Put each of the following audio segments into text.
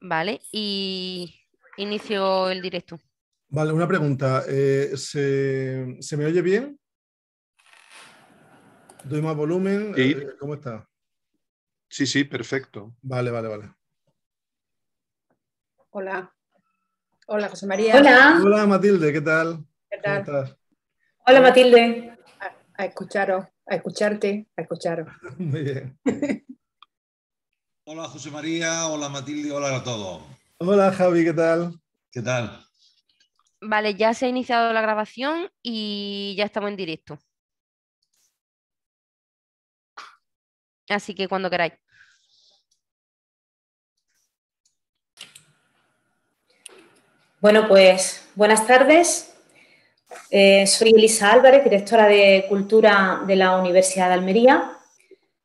Vale, y inicio el directo. Vale, una pregunta. Eh, ¿se, me oye bien? ¿Doy más volumen? Eh, ¿Cómo está? Sí, sí, perfecto. Vale, vale, vale. Hola. Hola, José María. Hola. Hola, Matilde, ¿qué tal? ¿Qué tal? Hola, Matilde. a escucharos, a escucharte, a escucharos. Muy bien. Hola José María, hola Matilde, hola a todos. Hola Javi, ¿qué tal? ¿Qué tal? Vale, ya se ha iniciado la grabación y ya estamos en directo. Así que cuando queráis. Bueno, pues buenas tardes. Eh, soy Elisa Álvarez, directora de Cultura de la Universidad de Almería.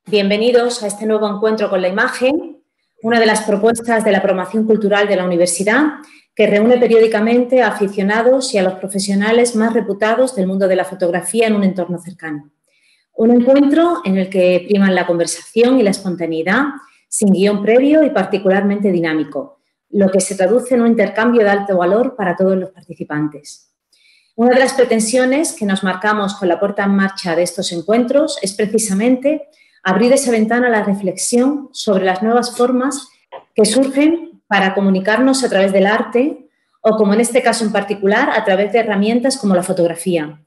Bienvenidos a este nuevo encuentro con la imagen, una de las propuestas de la promoción cultural de la universidad que reúne periódicamente a aficionados y a los profesionales más reputados del mundo de la fotografía en un entorno cercano. Un encuentro en el que priman la conversación y la espontaneidad, sin guión previo y particularmente dinámico, lo que se traduce en un intercambio de alto valor para todos los participantes. Una de las pretensiones que nos marcamos con la puerta en marcha de estos encuentros es precisamente abrir esa ventana a la reflexión sobre las nuevas formas que surgen para comunicarnos a través del arte o, como en este caso en particular, a través de herramientas como la fotografía,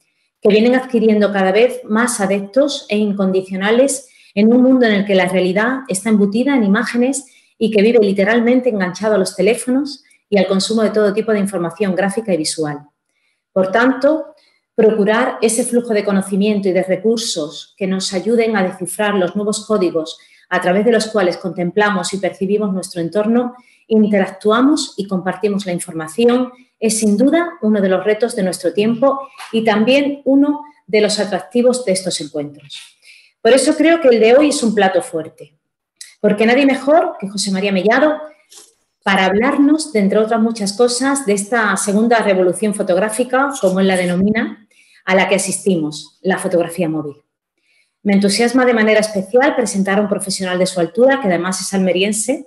que vienen adquiriendo cada vez más adeptos e incondicionales en un mundo en el que la realidad está embutida en imágenes y que vive literalmente enganchado a los teléfonos y al consumo de todo tipo de información gráfica y visual. Por tanto, procurar ese flujo de conocimiento y de recursos que nos ayuden a descifrar los nuevos códigos a través de los cuales contemplamos y percibimos nuestro entorno, interactuamos y compartimos la información, es sin duda uno de los retos de nuestro tiempo y también uno de los atractivos de estos encuentros. Por eso creo que el de hoy es un plato fuerte, porque nadie mejor que José María Mellado para hablarnos, de entre otras muchas cosas, de esta segunda revolución fotográfica, como él la denomina, a la que asistimos, la fotografía móvil. Me entusiasma de manera especial presentar a un profesional de su altura, que además es almeriense,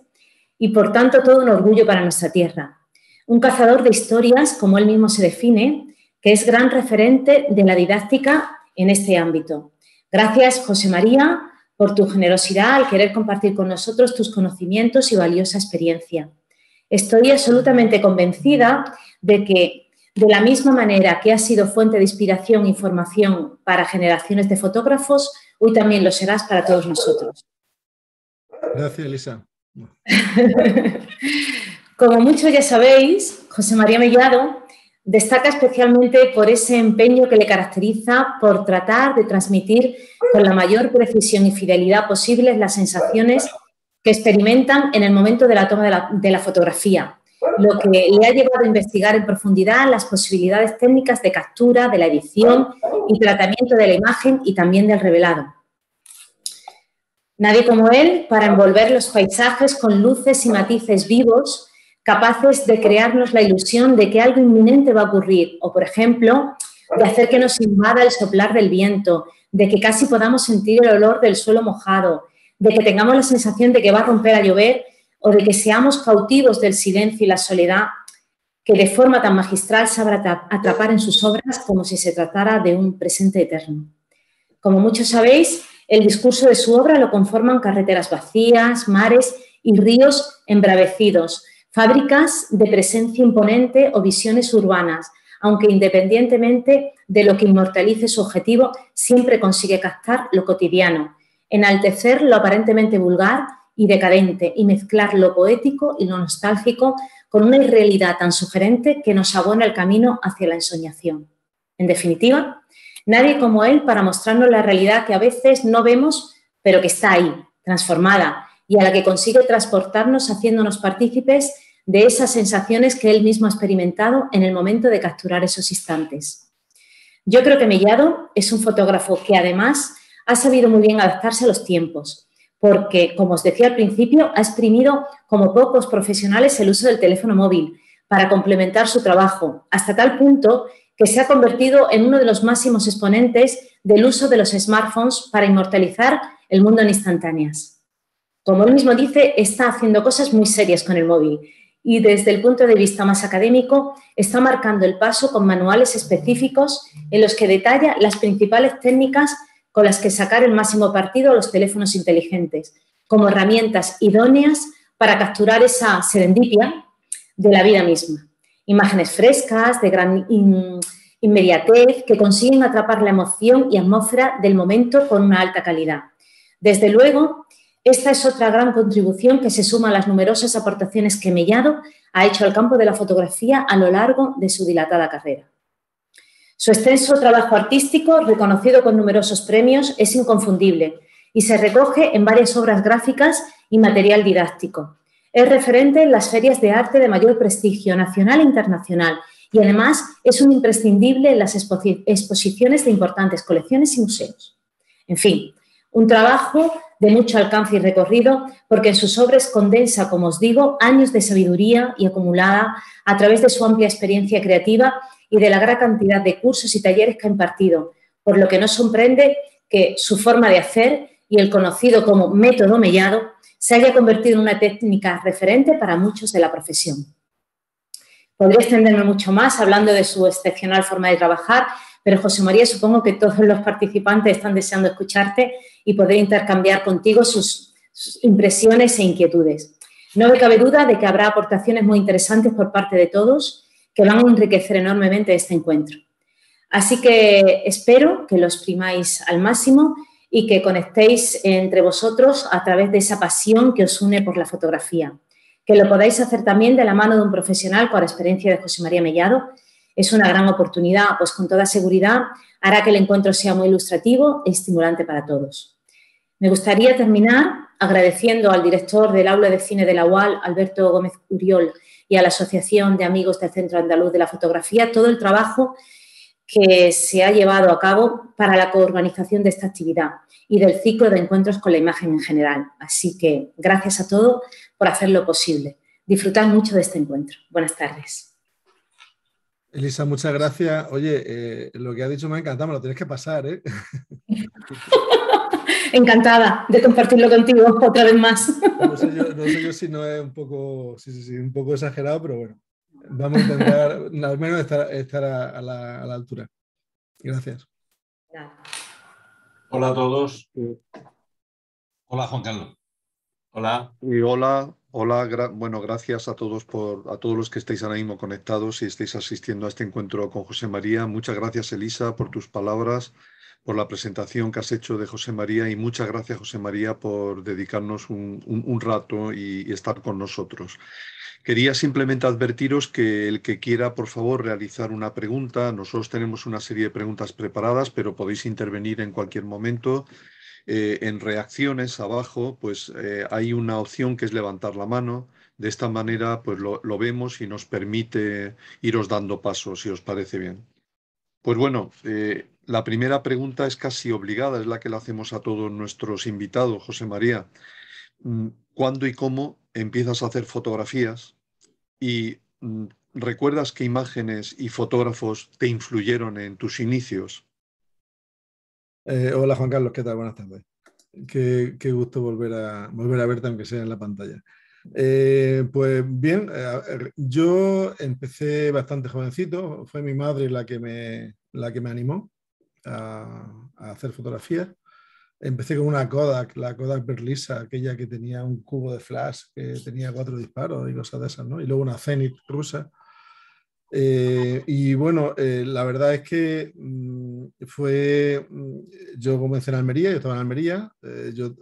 y por tanto todo un orgullo para nuestra tierra. Un cazador de historias, como él mismo se define, que es gran referente de la didáctica en este ámbito. Gracias, José María, por tu generosidad al querer compartir con nosotros tus conocimientos y valiosa experiencia. Estoy absolutamente convencida de que de la misma manera que ha sido fuente de inspiración e información para generaciones de fotógrafos, hoy también lo serás para todos nosotros. Gracias, Elisa. Como muchos ya sabéis, José María Mellado destaca especialmente por ese empeño que le caracteriza por tratar de transmitir con la mayor precisión y fidelidad posible las sensaciones que experimentan en el momento de la toma de la fotografía, lo que le ha llevado a investigar en profundidad las posibilidades técnicas de captura, de la edición y tratamiento de la imagen y también del revelado. Nadie como él para envolver los paisajes con luces y matices vivos, capaces de crearnos la ilusión de que algo inminente va a ocurrir, o por ejemplo, de hacer que nos invada el soplar del viento, de que casi podamos sentir el olor del suelo mojado, de que tengamos la sensación de que va a romper a llover o de que seamos cautivos del silencio y la soledad que de forma tan magistral sabrá atrapar en sus obras como si se tratara de un presente eterno. Como muchos sabéis, el discurso de su obra lo conforman carreteras vacías, mares y ríos embravecidos, fábricas de presencia imponente o visiones urbanas, aunque independientemente de lo que inmortalice su objetivo, siempre consigue captar lo cotidiano, enaltecer lo aparentemente vulgar y decadente y mezclar lo poético y lo nostálgico con una irrealidad tan sugerente que nos abona el camino hacia la ensoñación. En definitiva, nadie como él para mostrarnos la realidad que a veces no vemos, pero que está ahí, transformada, y a la que consigue transportarnos haciéndonos partícipes de esas sensaciones que él mismo ha experimentado en el momento de capturar esos instantes. Yo creo que Mellado es un fotógrafo que además ha sabido muy bien adaptarse a los tiempos, porque, como os decía al principio, ha exprimido como pocos profesionales el uso del teléfono móvil para complementar su trabajo, hasta tal punto que se ha convertido en uno de los máximos exponentes del uso de los smartphones para inmortalizar el mundo en instantáneas. Como él mismo dice, está haciendo cosas muy serias con el móvil y desde el punto de vista más académico está marcando el paso con manuales específicos en los que detalla las principales técnicas con las que sacar el máximo partido a los teléfonos inteligentes, como herramientas idóneas para capturar esa serendipia de la vida misma. Imágenes frescas, de gran inmediatez, que consiguen atrapar la emoción y atmósfera del momento con una alta calidad. Desde luego, esta es otra gran contribución que se suma a las numerosas aportaciones que Mellado ha hecho al campo de la fotografía a lo largo de su dilatada carrera. Su extenso trabajo artístico, reconocido con numerosos premios, es inconfundible y se recoge en varias obras gráficas y material didáctico. Es referente en las ferias de arte de mayor prestigio nacional e internacional y además es un imprescindible en las exposiciones de importantes colecciones y museos. En fin, un trabajo de mucho alcance y recorrido porque en sus obras condensa, como os digo, años de sabiduría y acumulada a través de su amplia experiencia creativa y de la gran cantidad de cursos y talleres que ha impartido, por lo que no sorprende que su forma de hacer y el conocido como método mellado se haya convertido en una técnica referente para muchos de la profesión. Podría extenderme mucho más hablando de su excepcional forma de trabajar, pero José María, supongo que todos los participantes están deseando escucharte y poder intercambiar contigo sus, sus impresiones e inquietudes. No me cabe duda de que habrá aportaciones muy interesantes por parte de todos que van a enriquecer enormemente este encuentro. Así que espero que lo exprimáis al máximo y que conectéis entre vosotros a través de esa pasión que os une por la fotografía. Que lo podáis hacer también de la mano de un profesional con la experiencia de José María Mellado. Es una gran oportunidad, pues con toda seguridad hará que el encuentro sea muy ilustrativo e estimulante para todos. Me gustaría terminar agradeciendo al director del aula de cine de la UAL, Alberto Gómez Uriol, y a la Asociación de Amigos del Centro Andaluz de la Fotografía, todo el trabajo que se ha llevado a cabo para la coorganización de esta actividad y del ciclo de encuentros con la imagen en general. Así que gracias a todos por hacerlo posible. Disfrutad mucho de este encuentro. Buenas tardes. Elisa, muchas gracias. Oye, eh, lo que ha dicho me ha encantado, me lo tienes que pasar, ¿eh? encantada de compartirlo contigo otra vez más. No sé yo, si no es un poco, un poco exagerado, pero bueno, vamos a intentar al menos estar, a, la, altura. Gracias. Hola a todos. Hola Juan Carlos. Hola. Y hola, Hola, bueno, gracias a todos por a todos los que estáis ahora mismo conectados y estáis asistiendo a este encuentro con José María. Muchas gracias, Elisa, por tus palabras por la presentación que has hecho de José María y muchas gracias, José María, por dedicarnos un, rato y, estar con nosotros. Quería simplemente advertiros que el que quiera, por favor, realizar una pregunta, nosotros tenemos una serie de preguntas preparadas, pero podéis intervenir en cualquier momento. Eh, en reacciones abajo, pues eh, hay una opción que es levantar la mano. De esta manera, pues lo, vemos y nos permite iros dando pasos, si os parece bien. Pues bueno, eh, la primera pregunta es casi obligada, es la que le hacemos a todos nuestros invitados, José María. Mm, ¿Cuándo y cómo empiezas a hacer fotografías? ¿Y mm, recuerdas qué imágenes y fotógrafos te influyeron en tus inicios? Eh, hola Juan Carlos, ¿qué tal? Buenas tardes. Qué, gusto volver a, volver a verte, aunque sea en la pantalla. Eh, pues bien, eh, yo empecé bastante jovencito, fue mi madre la que me, la que me animó a, hacer fotografía. Empecé con una Kodak, la Kodak Berlisa, aquella que tenía un cubo de flash, que tenía cuatro disparos y cosas de esas, ¿no? Y luego una Zenit rusa. Eh, y bueno, eh, la verdad es que mm, fue, mm, yo comencé en Almería, yo estaba en Almería, eh, yo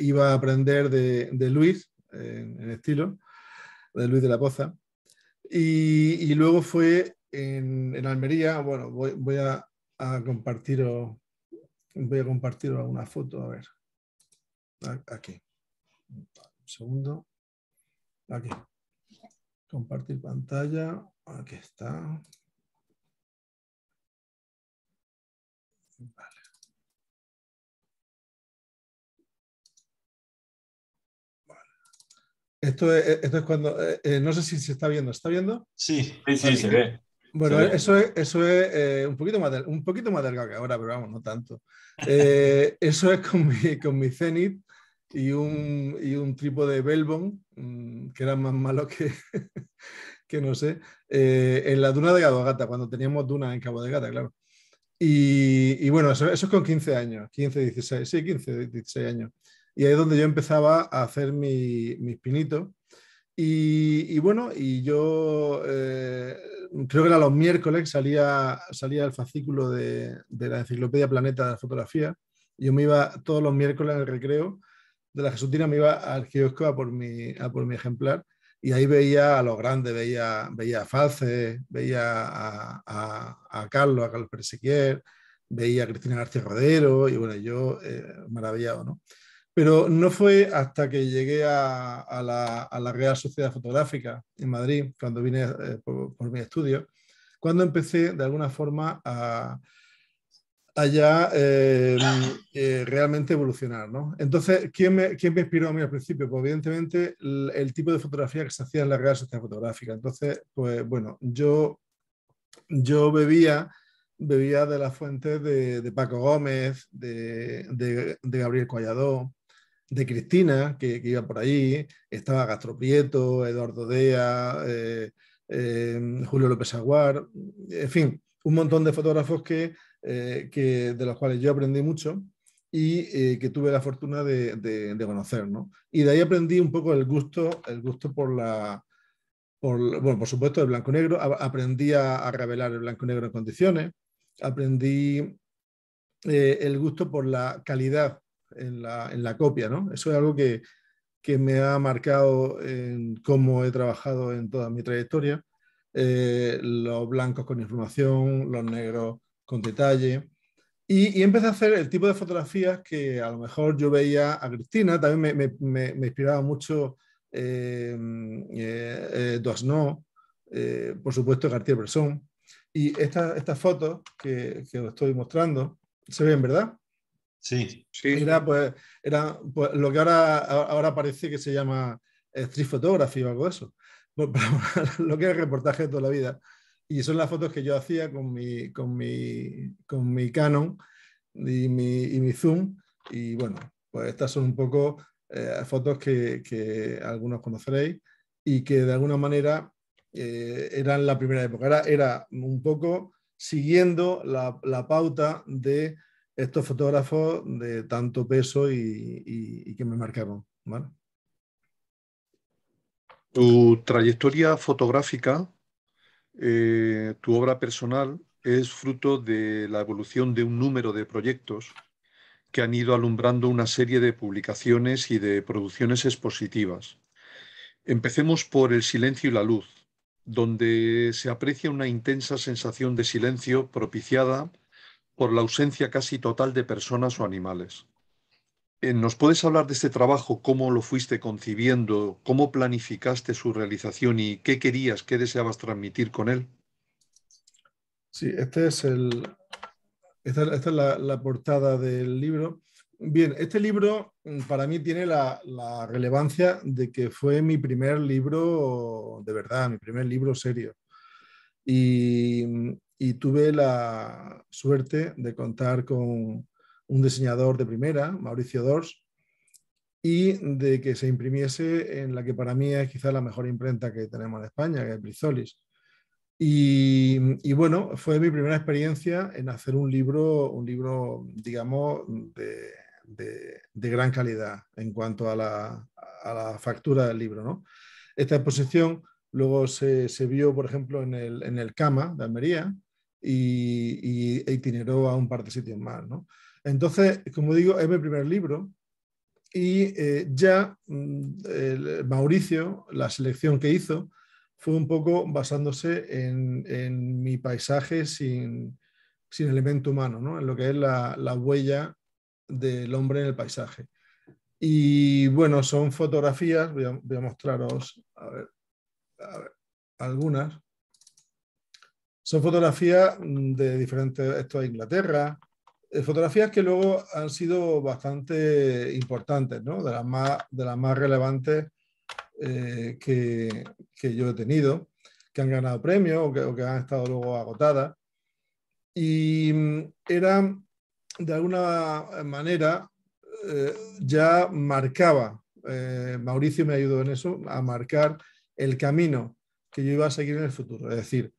iba a aprender de, de Luis, en estilo, de Luis de la Poza, y, luego fue en, en Almería, bueno, voy a, a compartiros, voy a compartir una foto, a ver. Aquí. Un segundo. Aquí. Compartir pantalla. Aquí está. Vale. Esto es, esto es, cuando. Eh, eh, no sé si se está viendo. ¿Está viendo? Sí, sí, sí, se ve. Bueno, eso es, eso es eh, un, poquito más un poquito más delgado que ahora, pero vamos, no tanto. Eh, eso es con mi, con mi Zenith y un, y un trípode Belbon, mm, que era más malo que, que no sé, eh, en la duna de Cabo Gata, cuando teníamos dunas en Cabo de Gata, claro. Y, y bueno, eso, es con 15 años, 15, 16, sí, 15, 16 años. Y ahí es donde yo empezaba a hacer mi, mis pinitos. Y, y bueno, y yo creo que era los miércoles, salía, salía el fascículo de, de la Enciclopedia Planeta de Fotografía. Yo me iba todos los miércoles en el recreo de la Jesutina, me iba al kiosco a por mi, a por mi ejemplar y ahí veía a los grandes, veía, veía a Falce, veía a, a, a Carlos, a Carlos Persiquier, veía a Cristina García Rodero y bueno, yo eh, maravillado, ¿no? Pero no fue hasta que llegué a, la, Real Sociedad Fotográfica en Madrid, cuando vine eh, por, mi estudio, cuando empecé de alguna forma a, ya eh, eh, realmente evolucionar. ¿no? Entonces, ¿quién me, me, inspiró a mí al principio? Pues evidentemente el, tipo de fotografía que se hacía en la Real Sociedad Fotográfica. Entonces, pues bueno, yo, yo bebía bebía de las fuentes de, Paco Gómez, de, de, de Gabriel Collado, de Cristina, que, iba por ahí, estaba Gastro Prieto, Eduardo Dea, eh, eh, Julio López Aguar, en fin, un montón de fotógrafos que, eh, de los cuales yo aprendí mucho y que tuve la fortuna de, conocer. Y de ahí aprendí un poco el gusto, el gusto por la... Por, bueno, por supuesto, el blanco y negro. aprendí a, revelar el blanco y negro en condiciones. Aprendí el gusto por la calidad en la, en la copia, ¿no? Eso es algo que, que me ha marcado en cómo he trabajado en toda mi trayectoria. Eh, los blancos con información, los negros con detalle. Y, y, empecé a hacer el tipo de fotografías que a lo mejor yo veía a Cristina, también me, me, me inspiraba mucho eh, eh, eh Doisneau, por supuesto Cartier-Bresson. Y estas fotos que, que os estoy mostrando se ven, ¿verdad? Sí. Era, pues, era pues, lo que ahora, ahora parece que se llama street photography o algo de eso. Pues, lo que es el reportaje de toda la vida. Y son las fotos que yo hacía con mi, con mi, con mi Canon y mi, y mi Zoom. Y bueno, pues estas son un poco eh, fotos que, que, algunos conoceréis y que de alguna manera eh, eran la primera época. Era, era un poco siguiendo la, la pauta de estos fotógrafos de tanto peso y, que me marcaron. Tu trayectoria fotográfica, eh, tu obra personal, es fruto de la evolución de un número de proyectos que han ido alumbrando una serie de publicaciones y de producciones expositivas. Empecemos por El silencio y la luz, donde se aprecia una intensa sensación de silencio propiciada por la ausencia casi total de personas o animales. Eh, ¿Nos puedes hablar de este trabajo, cómo lo fuiste concibiendo, cómo planificaste su realización y qué querías, qué deseabas transmitir con él? Sí, este es esta, es la, portada del libro. Bien, este libro mm, para mí tiene la, la, relevancia de que fue mi primer libro de verdad, mi primer libro serio. Y mm, y tuve la suerte de contar con un diseñador de primera, Mauricio Dors, y de que se imprimiese en la que para mí es quizá la mejor imprenta que tenemos en España, que es Brizolis. Y, bueno, fue mi primera experiencia en hacer un libro, un libro, digamos, de, gran calidad en cuanto a la, factura del libro. ¿no? Esta exposición luego se, vio, por ejemplo, en el, en el Cama de Almería, y, itineró a un par de sitios más. Entonces, como digo, es mi primer libro y eh, ya mm, Mauricio, la selección que hizo, fue un poco basándose en, mi paisaje sin, elemento humano, en lo que es la, huella del hombre en el paisaje. Y bueno, son fotografías, voy a, mostraros algunas. Son fotografías mm, de diferentes, esto de Inglaterra, eh, fotografías que luego han sido bastante importantes, de, las más, de las más relevantes eh, que, yo he tenido, que han ganado premios o que, han estado luego agotadas. Y mm, era, de alguna manera, eh, ya marcaba, Mauricio me ayudó en eso, a marcar el camino que yo iba a seguir en el futuro. Es decir,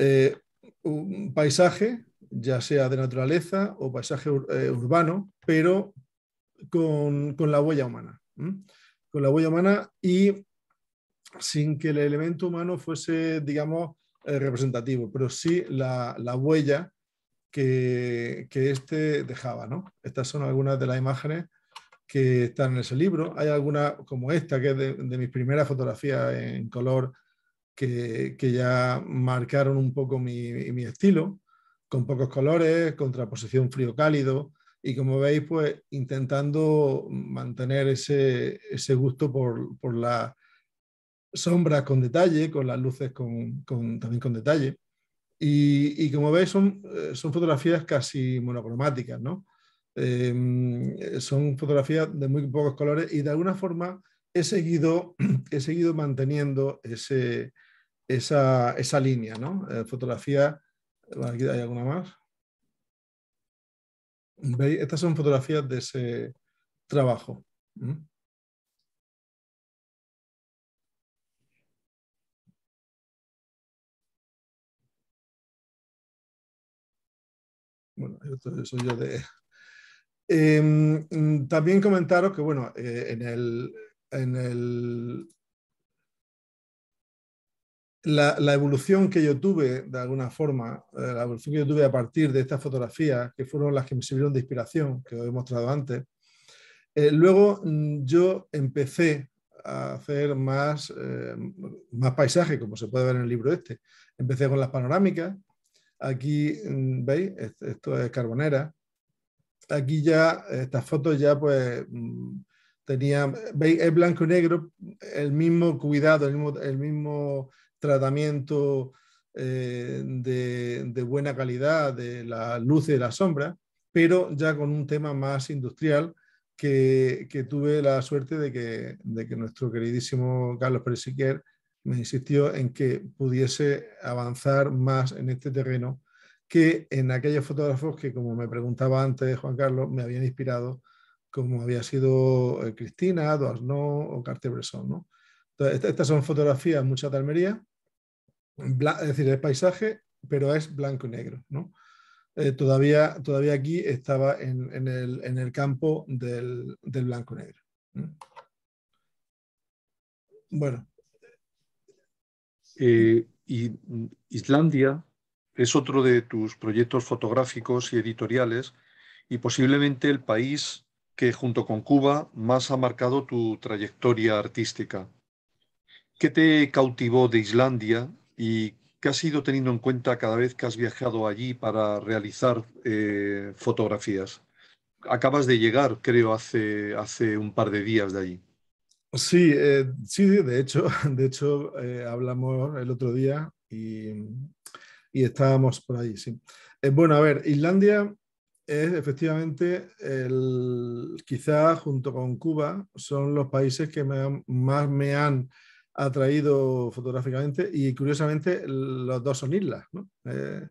eh, un paisaje, ya sea de naturaleza o paisaje eh, urbano, pero con, la huella humana. Con la huella humana y sin que el elemento humano fuese, digamos, eh, representativo, pero sí la, huella que, que, este dejaba. ¿no? Estas son algunas de las imágenes que están en ese libro. Hay algunas como esta, que es de, de mis primeras fotografías en color que, ya marcaron un poco mi, estilo, con pocos colores, contraposición frío-cálido, y como veis, pues intentando mantener ese, ese gusto por, por las sombras con detalle, con las luces con, también con detalle. Y, como veis, son, eh, son fotografías casi monocromáticas, ¿no? Eh, son fotografías de muy pocos colores y de alguna forma he seguido, he seguido manteniendo ese, esa, línea, ¿no? Eh, fotografía, hay alguna más. ¿Veis? Estas son fotografías de ese trabajo. Bueno, esto soy yo de... Em, también comentaros que, bueno, eh, en, el, en el la, evolución que yo tuve, de alguna forma, eh, la evolución que yo tuve a partir de estas fotografías, que fueron las que me sirvieron de inspiración, que os he mostrado antes, eh, luego mm, yo empecé a hacer más, eh, más paisaje, como se puede ver en el libro este. Empecé con las panorámicas. Aquí, mm, ¿veis? Esto es Carbonera. Aquí ya, estas fotos ya pues mm, tenía, veis, es blanco y negro, el mismo cuidado, el mismo tratamiento eh, de, buena calidad de la luz y de la sombra, pero ya con un tema más industrial que, que tuve la suerte de que, de que nuestro queridísimo Carlos Siquier me insistió en que pudiese avanzar más en este terreno que en aquellos fotógrafos que, como me preguntaba antes Juan Carlos, me habían inspirado, como había sido eh, Cristina, Duarno o Cartier-Bresson. ¿no? estas son fotografías, muchas de Almería, es decir, el paisaje, pero es blanco y negro, ¿no? Eh, todavía, todavía aquí estaba en, el, campo del, blanco y negro. Bueno. Eh, y Islandia es otro de tus proyectos fotográficos y editoriales y posiblemente el país que junto con Cuba más ha marcado tu trayectoria artística. ¿Qué te cautivó de Islandia y qué has ido teniendo en cuenta cada vez que has viajado allí para realizar eh, fotografías. Acabas de llegar, creo, hace, hace un par de días de allí. Sí, eh, sí, de hecho, de hecho eh, hablamos el otro día y, estábamos por ahí, bueno, a ver, Islandia es efectivamente el, quizá junto con Cuba son los países que más me han traído fotográficamente y curiosamente los dos son islas. Eh,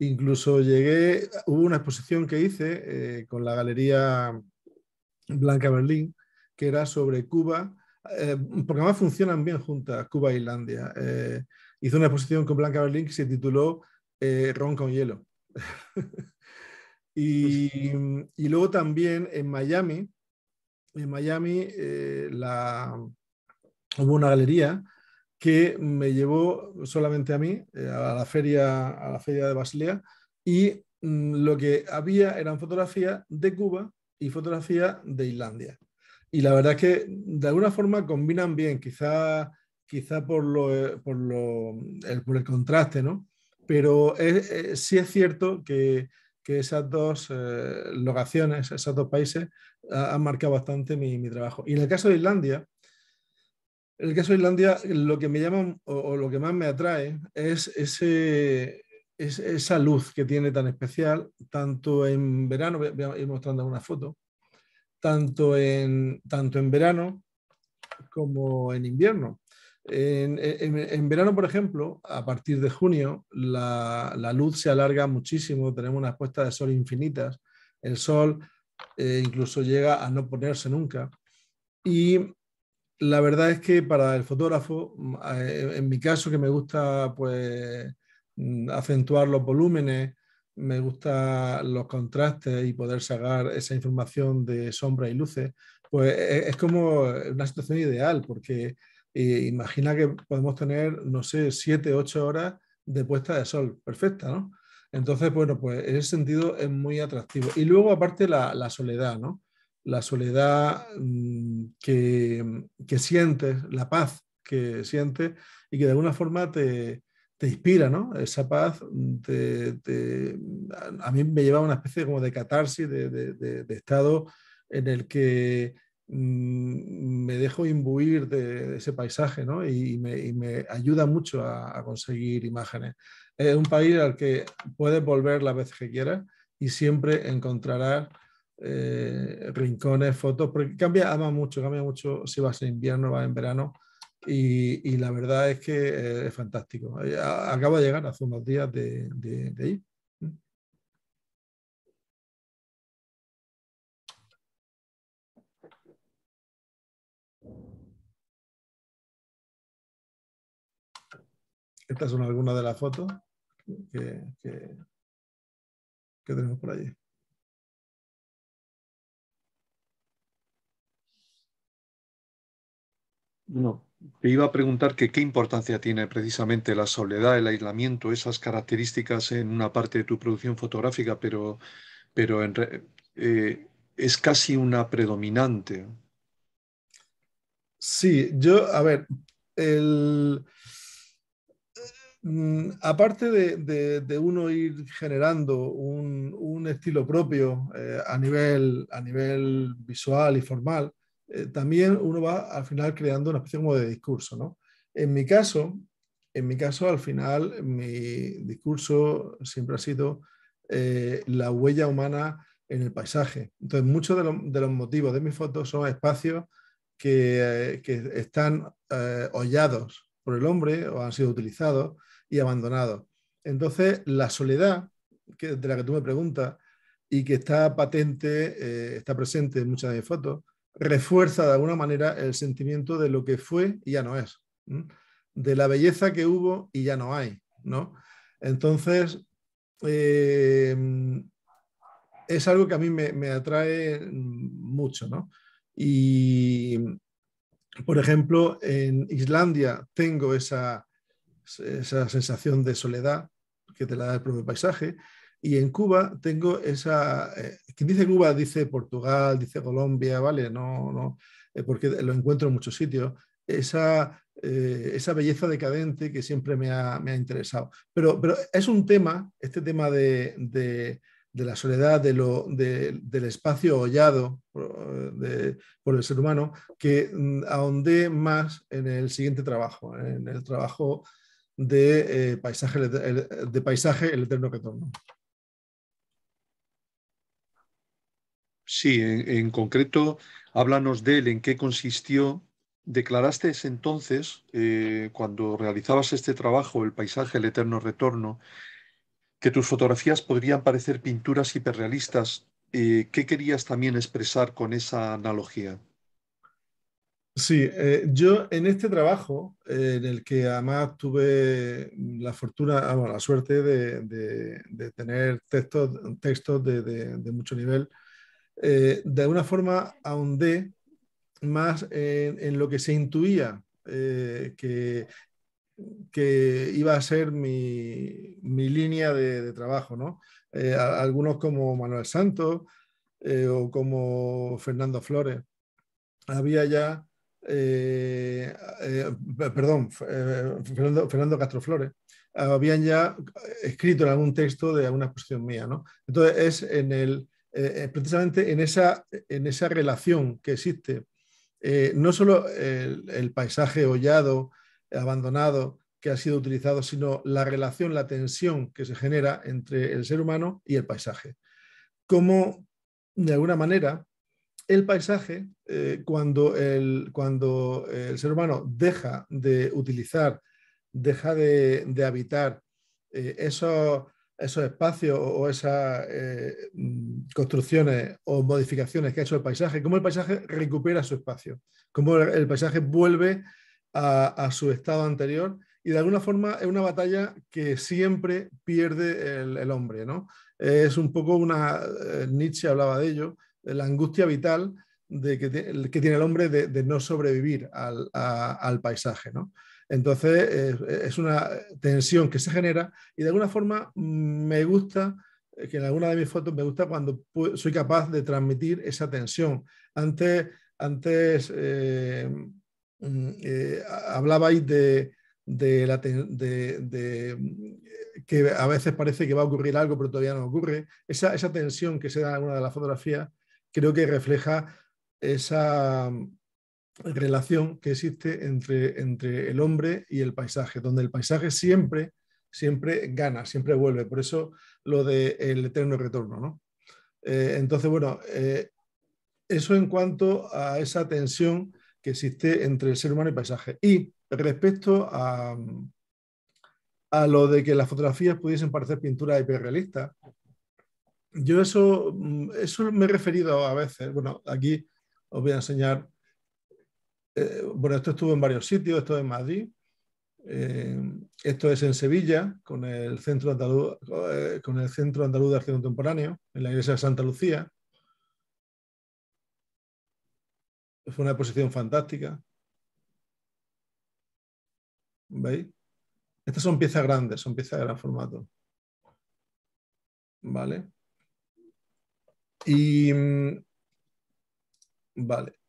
incluso llegué, hubo una exposición que hice eh, con la Galería Blanca Berlín que era sobre Cuba, eh, porque además funcionan bien juntas Cuba e Islandia. hice una exposición con Blanca Berlín que se tituló Ron con hielo. Pues y, luego también en Miami, en Miami la hubo una galería que me llevó solamente a mí, eh, a la feria, a la feria de Basilea, y mm, lo que había eran fotografías de Cuba y fotografías de Islandia. Y la verdad es que de alguna forma combinan bien, quizá, quizá por, eh, por, el, contraste, ¿no? Pero eh, sí es cierto que, esas dos locaciones, esos dos países, han marcado bastante mi, trabajo. Y en el caso de Islandia, en el caso de Islandia, lo que me llama o, lo que más me atrae es esa luz que tiene tan especial, tanto en verano, voy ir mostrando una foto, tanto en, tanto en verano como en invierno. En, verano, por ejemplo, a partir de junio, la, luz se alarga muchísimo, tenemos unas puestas de sol infinitas, el sol eh, incluso llega a no ponerse nunca. Y la verdad es que para el fotógrafo, mm, eh, en mi caso que me gusta pues, mm, acentuar los volúmenes, me gusta los contrastes y poder sacar esa información de sombra y luces, pues e, e, es como una situación ideal, porque eh, imagina que podemos tener, no sé, siete, ocho horas de puesta de sol, perfecta, ¿no? Entonces, bueno, pues en ese sentido es muy atractivo. Y luego, aparte, la soledad, ¿no? la soledad mm, que, que, sientes, la paz que sientes y que de alguna forma te, inspira, ¿no? Esa paz mm, a mí me lleva a una especie como de catarsis, de, estado en el que mm, me dejo imbuir de, ese paisaje, ¿no? Y, me, ayuda mucho a, conseguir imágenes. Es un país al que puedes volver la vez que quieras y siempre encontrarás eh, rincones, fotos, porque cambia, ama mucho, cambia mucho si vas en invierno, vas en verano. Y, la verdad es que eh, es fantástico. Eh, acabo de llegar hace unos días de, de, ahí. Mm. Estas son algunas de las fotos que, que tenemos por allí. No, te iba a preguntar qué importancia tiene precisamente la soledad, el aislamiento, esas características en una parte de tu producción fotográfica, pero, eh, es casi una predominante. Sí, yo, a ver, mm, aparte de, uno ir generando un, estilo propio eh, a, nivel, a nivel visual y formal, eh, también uno va al final creando una especie como de discurso, ¿no? En mi caso, al final mi discurso siempre ha sido eh, la huella humana en el paisaje. Entonces muchos de, los motivos de mis fotos son espacios que, eh, están hollados por el hombre o han sido utilizados y abandonados. Entonces la soledad de la que tú me preguntas y que está patente, está presente en muchas de mis fotos, refuerza de alguna manera el sentimiento de lo que fue y ya no es, de la belleza que hubo y ya no hay, ¿no? Entonces, eh, es algo que a mí me, atrae mucho, ¿no? Y, por ejemplo, en Islandia tengo esa, esa sensación de soledad que te la da el propio paisaje. Y en Cuba tengo esa... Eh, quien dice Cuba dice Portugal, dice Colombia, ¿vale? No, no, eh, porque lo encuentro en muchos sitios. Esa, eh, belleza decadente que siempre me ha, interesado. Pero, pero es un tema, este tema de, la soledad, del espacio hollado por, el ser humano, que mm, ahondé más en el siguiente trabajo, en el trabajo de, paisaje, de paisaje el eterno torno. Sí, en, concreto, háblanos de él, en qué consistió. Declaraste ese entonces, eh, cuando realizabas este trabajo, El paisaje, el eterno retorno, que tus fotografías podrían parecer pinturas hiperrealistas. Eh, ¿Qué querías también expresar con esa analogía? Sí, eh, yo en este trabajo, en el que además tuve la fortuna, la suerte de, tener textos, de, mucho nivel, eh, de alguna forma ahondé más en, lo que se intuía eh, que, iba a ser mi, línea de, trabajo, eh, algunos como Manuel Santos o como Fernando Flores. Había ya, perdón, Fernando, Castro Flores habían ya escrito en algún texto de alguna exposición mía. ¿no? Entonces es en el, eh, eh, precisamente en esa, en esa relación que existe, eh, no solo el, paisaje hollado, abandonado, que ha sido utilizado, sino la relación, la tensión que se genera entre el ser humano y el paisaje. Como, de alguna manera, el paisaje, cuando, el, cuando el ser humano deja de utilizar, deja de, de habitar eso esos espacios o esas eh, mm, construcciones o modificaciones que ha hecho el paisaje, cómo el paisaje recupera su espacio, cómo el, paisaje vuelve a, su estado anterior y de alguna forma es una batalla que siempre pierde el, hombre. ¿no? Es un poco una, eh, Nietzsche hablaba de ello, la angustia vital que, tiene el hombre de, no sobrevivir al, al paisaje. ¿no? Entonces, es una tensión que se genera y de alguna forma mm, me gusta eh, que en alguna de mis fotos me gusta cuando soy capaz de transmitir esa tensión. Antes, antes eh, mm, eh, hablabais de, mm, que a veces parece que va a ocurrir algo, pero todavía no ocurre. Esa, esa tensión que se da en alguna de las fotografías creo que refleja esa relación que existe entre, entre el hombre y el paisaje, donde el paisaje siempre, siempre gana, siempre vuelve. Por eso lo del el eterno retorno. Eh, entonces, bueno, eh, eso en cuanto a esa tensión que existe entre el ser humano y el paisaje. Y respecto a, a lo de que las fotografías pudiesen parecer pinturas hiperrealistas, yo eso, mm, eso me he referido a veces. Bueno, aquí os voy a enseñar eh, bueno, esto estuvo en varios sitios, esto es en Madrid, eh, esto es en Sevilla, con el Centro Andaluz, eh, con el Centro Andaluz de Arte Contemporáneo, en la iglesia de Santa Lucía. Fue una exposición fantástica. ¿Veis? Estas son piezas grandes, son piezas de gran formato. ¿Vale? Y. Mm, vale.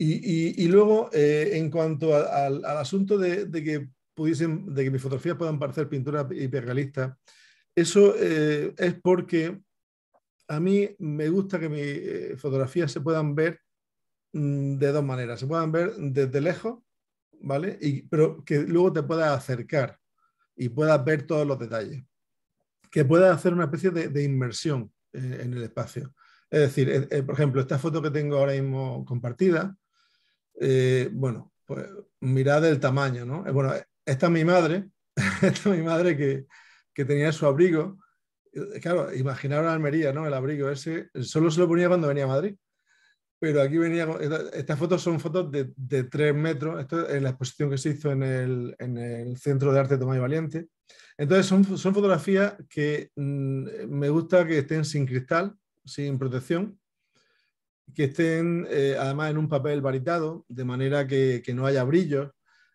Y, y, luego, eh, en cuanto al asunto de, de, que pudiesen, de que mis fotografías puedan parecer pintura hiperrealista, eso eh, es porque a mí me gusta que mis eh, fotografías se puedan ver mm, de dos maneras. Se puedan ver desde lejos, ¿vale? Y, pero que luego te puedas acercar y puedas ver todos los detalles. Que puedas hacer una especie de, inmersión en el espacio. Es decir, por ejemplo, esta foto que tengo ahora mismo compartida, eh, bueno, pues mirad el tamaño, ¿no? Eh, bueno, esta es mi madre, esta es mi madre que, tenía su abrigo. Eh, claro, imaginaron Almería, ¿no? El abrigo ese, solo se lo ponía cuando venía a Madrid. Pero aquí venía, estas fotos son fotos de, de tres metros, esto es la exposición que se hizo en el, Centro de Arte Tomás y Valiente. Entonces son, fotografías que mm, me gusta que estén sin cristal, sin protección, que estén eh, además en un papel varitado, de manera que, no haya brillos.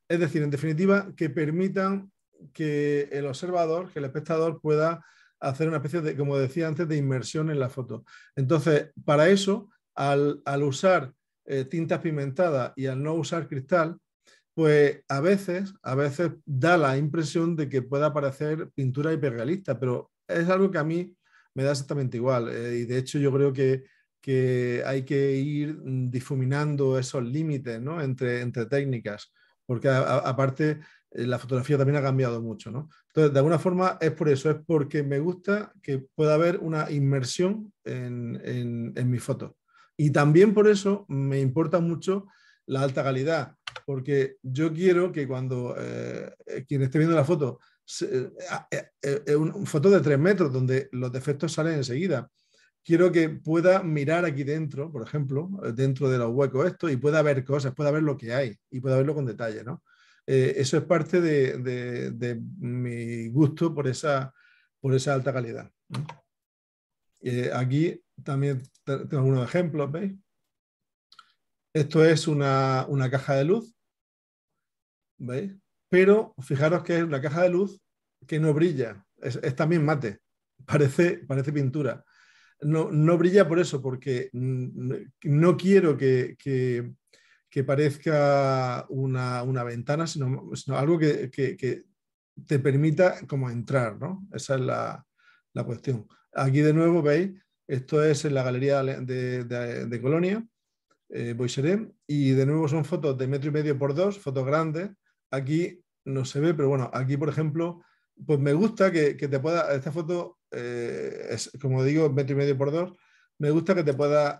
Es decir, en definitiva, que permitan que el observador, que el espectador pueda hacer una especie de, como decía antes, de inmersión en la foto. Entonces, para eso, al, usar eh, tintas pigmentadas y al no usar cristal, pues a veces, a veces da la impresión de que pueda parecer pintura hiperrealista, pero es algo que a mí me da exactamente igual. Eh, y de hecho, yo creo que que hay que ir mm, difuminando esos límites ¿no? entre, entre técnicas, porque aparte eh, la fotografía también ha cambiado mucho. ¿no? Entonces, de alguna forma es por eso, es porque me gusta que pueda haber una inmersión en, en, en mis fotos. Y también por eso me importa mucho la alta calidad, porque yo quiero que cuando eh, eh, quien esté viendo la foto, es eh, foto de tres metros donde los defectos salen enseguida, quiero que pueda mirar aquí dentro, por ejemplo, dentro de los huecos esto, y pueda ver cosas, pueda ver lo que hay y pueda verlo con detalle, eh, eso es parte de, mi gusto por esa, alta calidad. Eh, aquí también tengo algunos ejemplos, ¿veis? Esto es una, caja de luz, ¿veis? Pero fijaros que es una caja de luz que no brilla, es, también mate, parece pintura no, brilla por eso, porque no quiero que, parezca una, ventana, sino, algo que, te permita como entrar, ¿no? Esa es la, cuestión. Aquí de nuevo veis, esto es en la galería de, Colonia, eh, y de nuevo son fotos de metro y medio por dos, fotos grandes. Aquí no se ve, pero bueno, aquí por ejemplo, pues me gusta que, que te pueda, esta foto eh, como digo, metro y medio por dos, me gusta que te puedas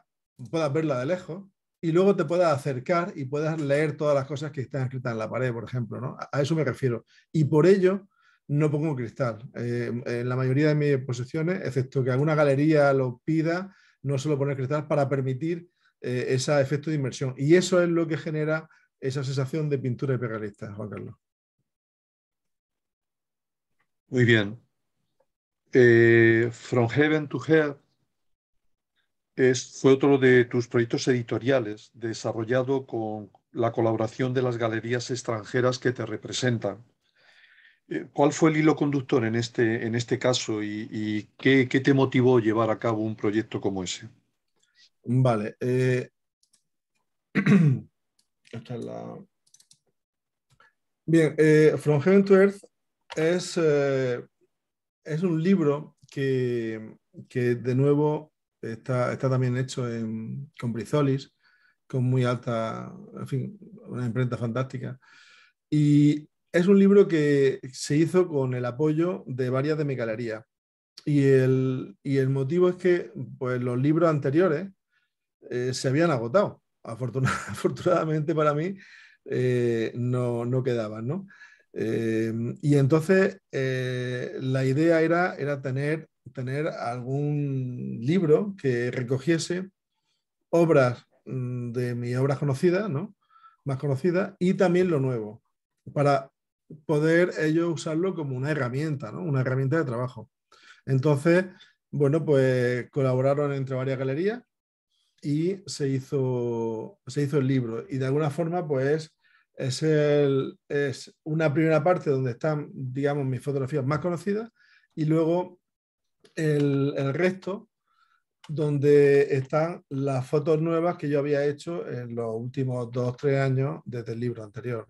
pueda verla de lejos y luego te puedas acercar y puedas leer todas las cosas que están escritas en la pared, por ejemplo. ¿no? A eso me refiero. Y por ello no pongo cristal. Eh, en la mayoría de mis exposiciones, excepto que alguna galería lo pida, no suelo poner cristal para permitir eh, ese efecto de inmersión. Y eso es lo que genera esa sensación de pintura imperialista, Juan Carlos. Muy bien. Eh, From Heaven to Hell es, fue otro de tus proyectos editoriales, desarrollado con la colaboración de las galerías extranjeras que te representan. Eh, ¿Cuál fue el hilo conductor en este, en este caso y, qué, te motivó llevar a cabo un proyecto como ese? Vale. Eh, la... Bien, From Heaven to Earth es es un libro que, de nuevo está, también hecho en, con Brizolis, con muy alta, en fin, una imprenta fantástica. Y es un libro que se hizo con el apoyo de varias de mi galería. Y el, motivo es que pues, los libros anteriores eh, se habían agotado. afortunadamente para mí eh, no, no, quedaban. ¿no? Eh, y entonces eh, la idea era, era tener, tener, algún libro que recogiese obras mm, de mi obra conocida ¿no? más conocida y también lo nuevo, para poder ellos usarlo como una herramienta, ¿no? una herramienta de trabajo. Entonces, bueno, pues colaboraron entre varias galerías y se hizo, se hizo el libro. Y de alguna forma, pues es, una primera parte donde están, digamos, mis fotografías más conocidas y luego el, resto donde están las fotos nuevas que yo había hecho en los últimos dos, tres años desde el libro anterior,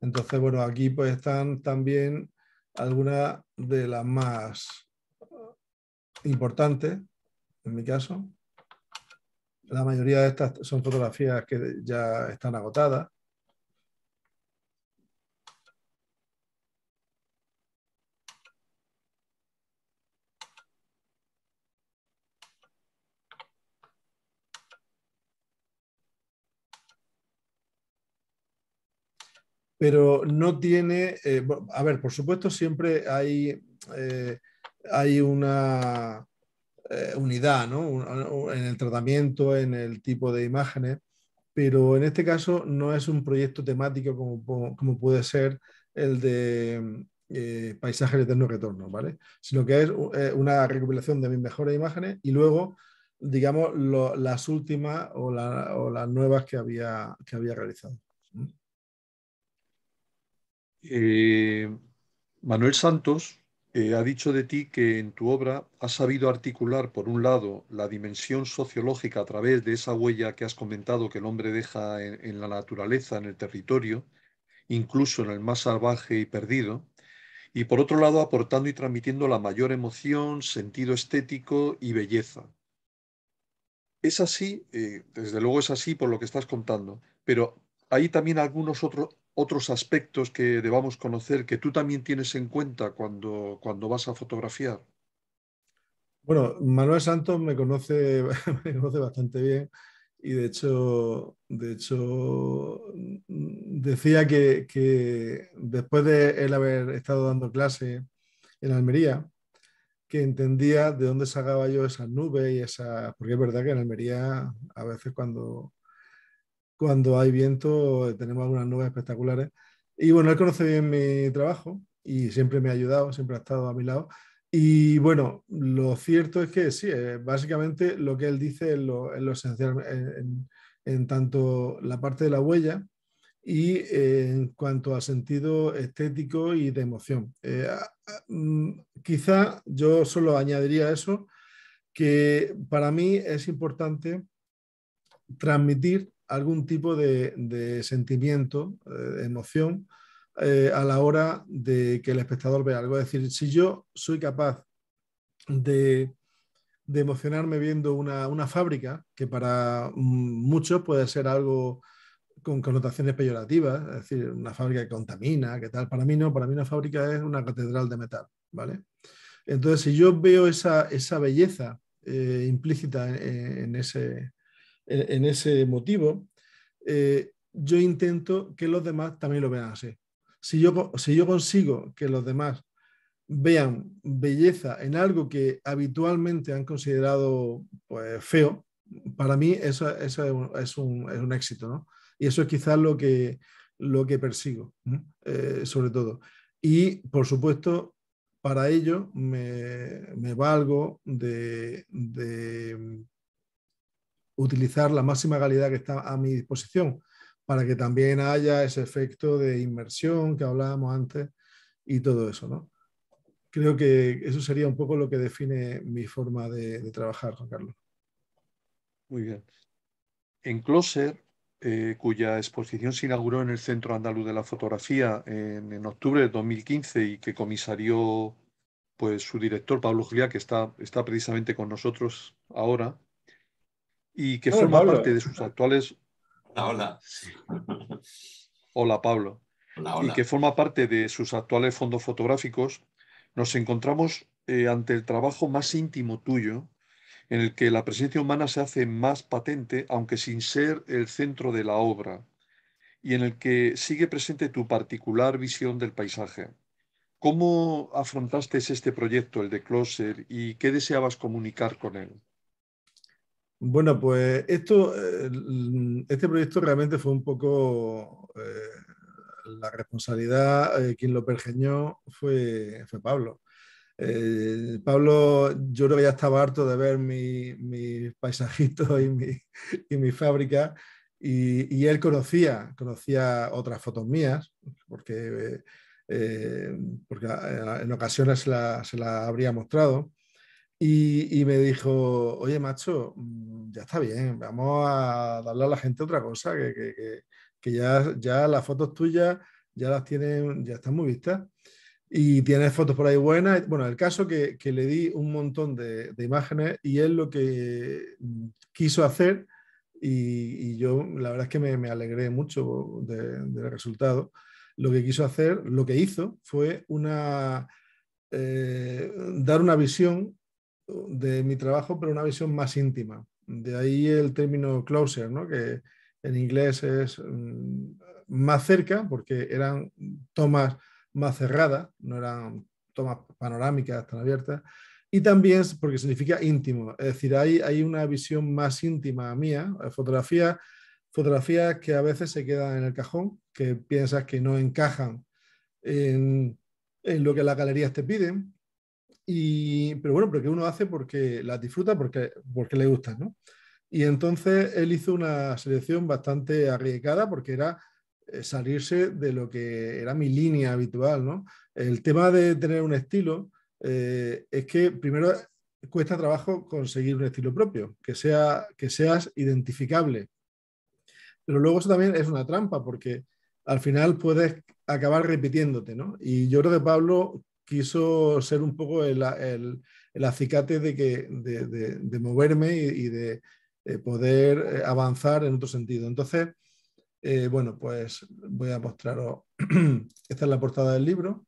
Entonces, bueno, aquí pues están también algunas de las más importantes, en mi caso. La mayoría de estas son fotografías que ya están agotadas. pero no tiene, eh, a ver, por supuesto siempre hay, eh, hay una eh, unidad en el tratamiento, en el tipo de imágenes, pero en este caso no es un proyecto temático como, puede ser el de mm, paisajes de no Retorno, ¿vale? Sino que es una recopilación de mis mejores imágenes y luego, digamos, las últimas o, o, las nuevas que había, que había realizado. Eh, Manuel Santos eh, ha dicho de ti que en tu obra has sabido articular, por un lado, la dimensión sociológica a través de esa huella que has comentado que el hombre deja en, la naturaleza, en el territorio, incluso en el más salvaje y perdido, y por otro lado aportando y transmitiendo la mayor emoción, sentido estético y belleza. Es así, eh, desde luego es así por lo que estás contando, pero hay también algunos otros, otros aspectos que debamos conocer que tú también tienes en cuenta cuando, cuando vas a fotografiar? Bueno, Manuel Santos me conoce, bastante bien y de hecho, de hecho decía que, después de él haber estado dando clase en Almería, que entendía de dónde sacaba yo esa nubes y esa porque es verdad que en Almería a veces cuando, cuando hay viento, eh, tenemos algunas nubes espectaculares. Y bueno, él conoce bien mi trabajo y siempre me ha ayudado, siempre ha estado a mi lado. Y bueno, lo cierto es que sí, eh, básicamente lo que él dice es lo, esencial eh, en, tanto la parte de la huella y en cuanto al sentido estético y de emoción. Mm, quizá yo solo añadiría eso, que para mí es importante transmitir algún tipo de, sentimiento, eh, de emoción, eh, a la hora de que el espectador vea algo. Es decir, si yo soy capaz de, emocionarme viendo una, fábrica, que para mm, muchos puede ser algo con connotaciones peyorativas, es decir, una fábrica que contamina, que tal, para mí no, para mí una fábrica es una catedral de metal, ¿vale? Entonces, si yo veo esa, belleza eh, implícita en, ese, en, ese motivo, eh, yo intento que los demás también lo vean así. Si yo, si yo consigo que los demás vean belleza en algo que habitualmente han considerado pues, feo, para mí eso, eso es, un, es, un, éxito, ¿no? Y eso es quizás lo que, lo que persigo, eh, sobre todo. Y, por supuesto, para ello me, me valgo de, de utilizar la máxima calidad que está a mi disposición para que también haya ese efecto de inmersión que hablábamos antes y todo eso, ¿no? Creo que eso sería un poco lo que define mi forma de, trabajar, Juan Carlos. Muy bien. En Closer, eh, cuya exposición se inauguró en el Centro Andaluz de la Fotografía en, octubre de 2015 y que comisarió pues, su director, Pablo Juliá, que está, está precisamente con nosotros ahora, y que forma parte de sus actuales. Hola, hola. Pablo. Y que forma parte de sus actuales fondos fotográficos, nos encontramos eh, ante el trabajo más íntimo tuyo, en el que la presencia humana se hace más patente, aunque sin ser el centro de la obra, y en el que sigue presente tu particular visión del paisaje. ¿Cómo afrontaste este proyecto, el de Closer, y qué deseabas comunicar con él? Bueno, pues esto, eh, este proyecto realmente fue un poco eh, la responsabilidad, eh, quien lo pergeñó fue, fue Pablo. Pablo, yo creo que ya estaba harto de ver mis mi paisajitos y mi, fábrica, y, él conocía, conocía otras fotos mías, porque, porque en ocasiones se las la habría mostrado. Y, me dijo, oye, macho, mm, ya está bien, vamos a darle a la gente otra cosa, que, ya, ya las fotos tuyas ya las tienen, ya están muy vistas. Y tienes fotos por ahí buenas. Bueno, el caso que, que le di un montón de, imágenes y es lo que mm, quiso hacer y, yo la verdad es que me, alegré mucho del resultado. Lo que quiso hacer, lo que hizo fue una, eh, dar una visión de mi trabajo, pero una visión más íntima. De ahí el término closer, ¿no? que en inglés es mm, más cerca, porque eran tomas más cerradas, no eran tomas panorámicas tan abiertas, y también porque significa íntimo, es decir, hay, hay una visión más íntima mía, eh, fotografía, fotografías que a veces se quedan en el cajón, que piensas que no encajan en, en lo que las galerías te piden, pero bueno, porque uno hace porque las disfruta, porque, porque le gusta ¿no? Y entonces él hizo una selección bastante arriesgada porque era eh, salirse de lo que era mi línea habitual, ¿no? El tema de tener un estilo eh, es que primero cuesta trabajo conseguir un estilo propio, que, sea, que seas identificable. Pero luego eso también es una trampa porque al final puedes acabar repitiéndote, ¿no? Y yo creo que Pablo quiso ser un poco el, el, el acicate de, que, de, de, de moverme y, de, poder avanzar en otro sentido. Entonces, eh, bueno, pues voy a mostraros. Esta es la portada del libro.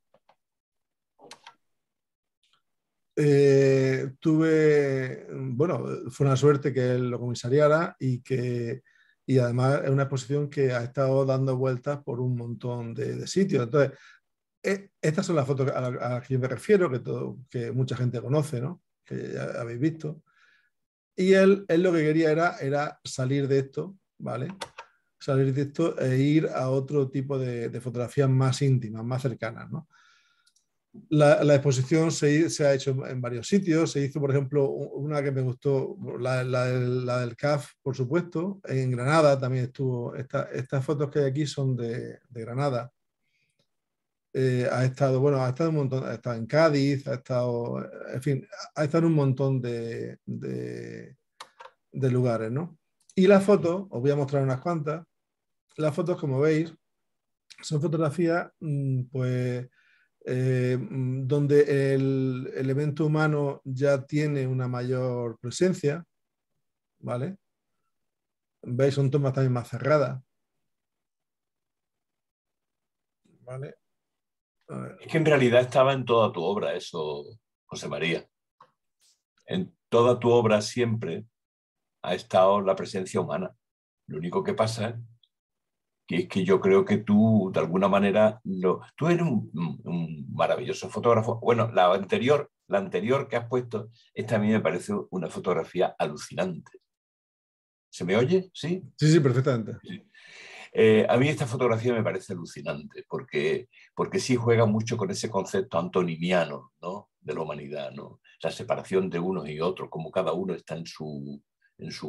Eh, tuve, bueno, fue una suerte que él lo comisariara y que y además es una exposición que ha estado dando vueltas por un montón de, de sitios. Entonces, e, estas son las fotos a, las que yo me refiero, que, todo, que mucha gente conoce, que habéis visto. Y él, él lo que quería era, era salir de esto, ¿vale? Salir de esto e ir a otro tipo de, fotografías más íntimas, más cercanas, ¿no? La, exposición se, ha hecho en varios sitios. Se hizo, por ejemplo, una que me gustó, la, del CAF, por supuesto. En Granada también estuvo. estas fotos que hay aquí son de Granada. Eh, ha estado, bueno, ha estado un montón, ha estado en Cádiz, ha estado, en fin, ha estado un montón de, lugares, ¿no? Y las fotos, os voy a mostrar unas cuantas, las fotos, como veis, son fotografías, mm, pues, eh, mm, donde el elemento humano ya tiene una mayor presencia, ¿vale? Veis, son tomas también más cerradas. ¿Vale? Ah. Es que en realidad estaba en toda tu obra eso, José María. En toda tu obra siempre ha estado la presencia humana. Lo único que pasa es que yo creo que tú, de alguna manera, tú eres un, maravilloso fotógrafo. Bueno, la anterior, la anterior que has puesto, esta a mí me parece una fotografía alucinante. ¿Se me oye? ¿Sí? Sí, sí, perfectamente. Eh, a mí esta fotografía me parece alucinante porque, porque sí juega mucho con ese concepto antoniniano, ¿no? de la humanidad, la separación de unos y otros, como cada uno está en su,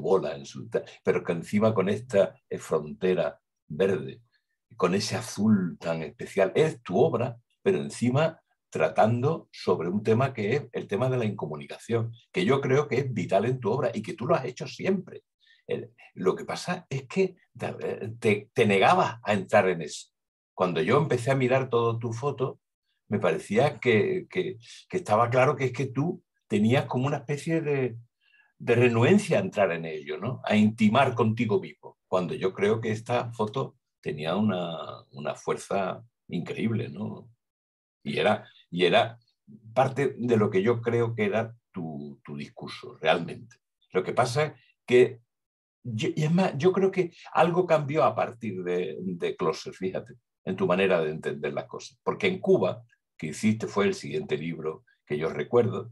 bola, en su, pero que encima con esta eh, frontera verde, con ese azul tan especial, es tu obra, pero encima tratando sobre un tema que es el tema de la incomunicación, que yo creo que es vital en tu obra y que tú lo has hecho siempre. Lo que pasa es que eh, te, te negabas a entrar en eso. Cuando yo empecé a mirar toda tu foto, me parecía que, estaba claro que es que tú tenías como una especie de, renuencia a entrar en ello, ¿no? a intimar contigo mismo, cuando yo creo que esta foto tenía una, una fuerza increíble, ¿no? Y era, y era parte de lo que yo creo que era tu, tu discurso, realmente. Lo que pasa es que yo, y es más, yo creo que algo cambió a partir de, de Closer, fíjate, en tu manera de entender las cosas. Porque en Cuba, que hiciste fue el siguiente libro que yo recuerdo,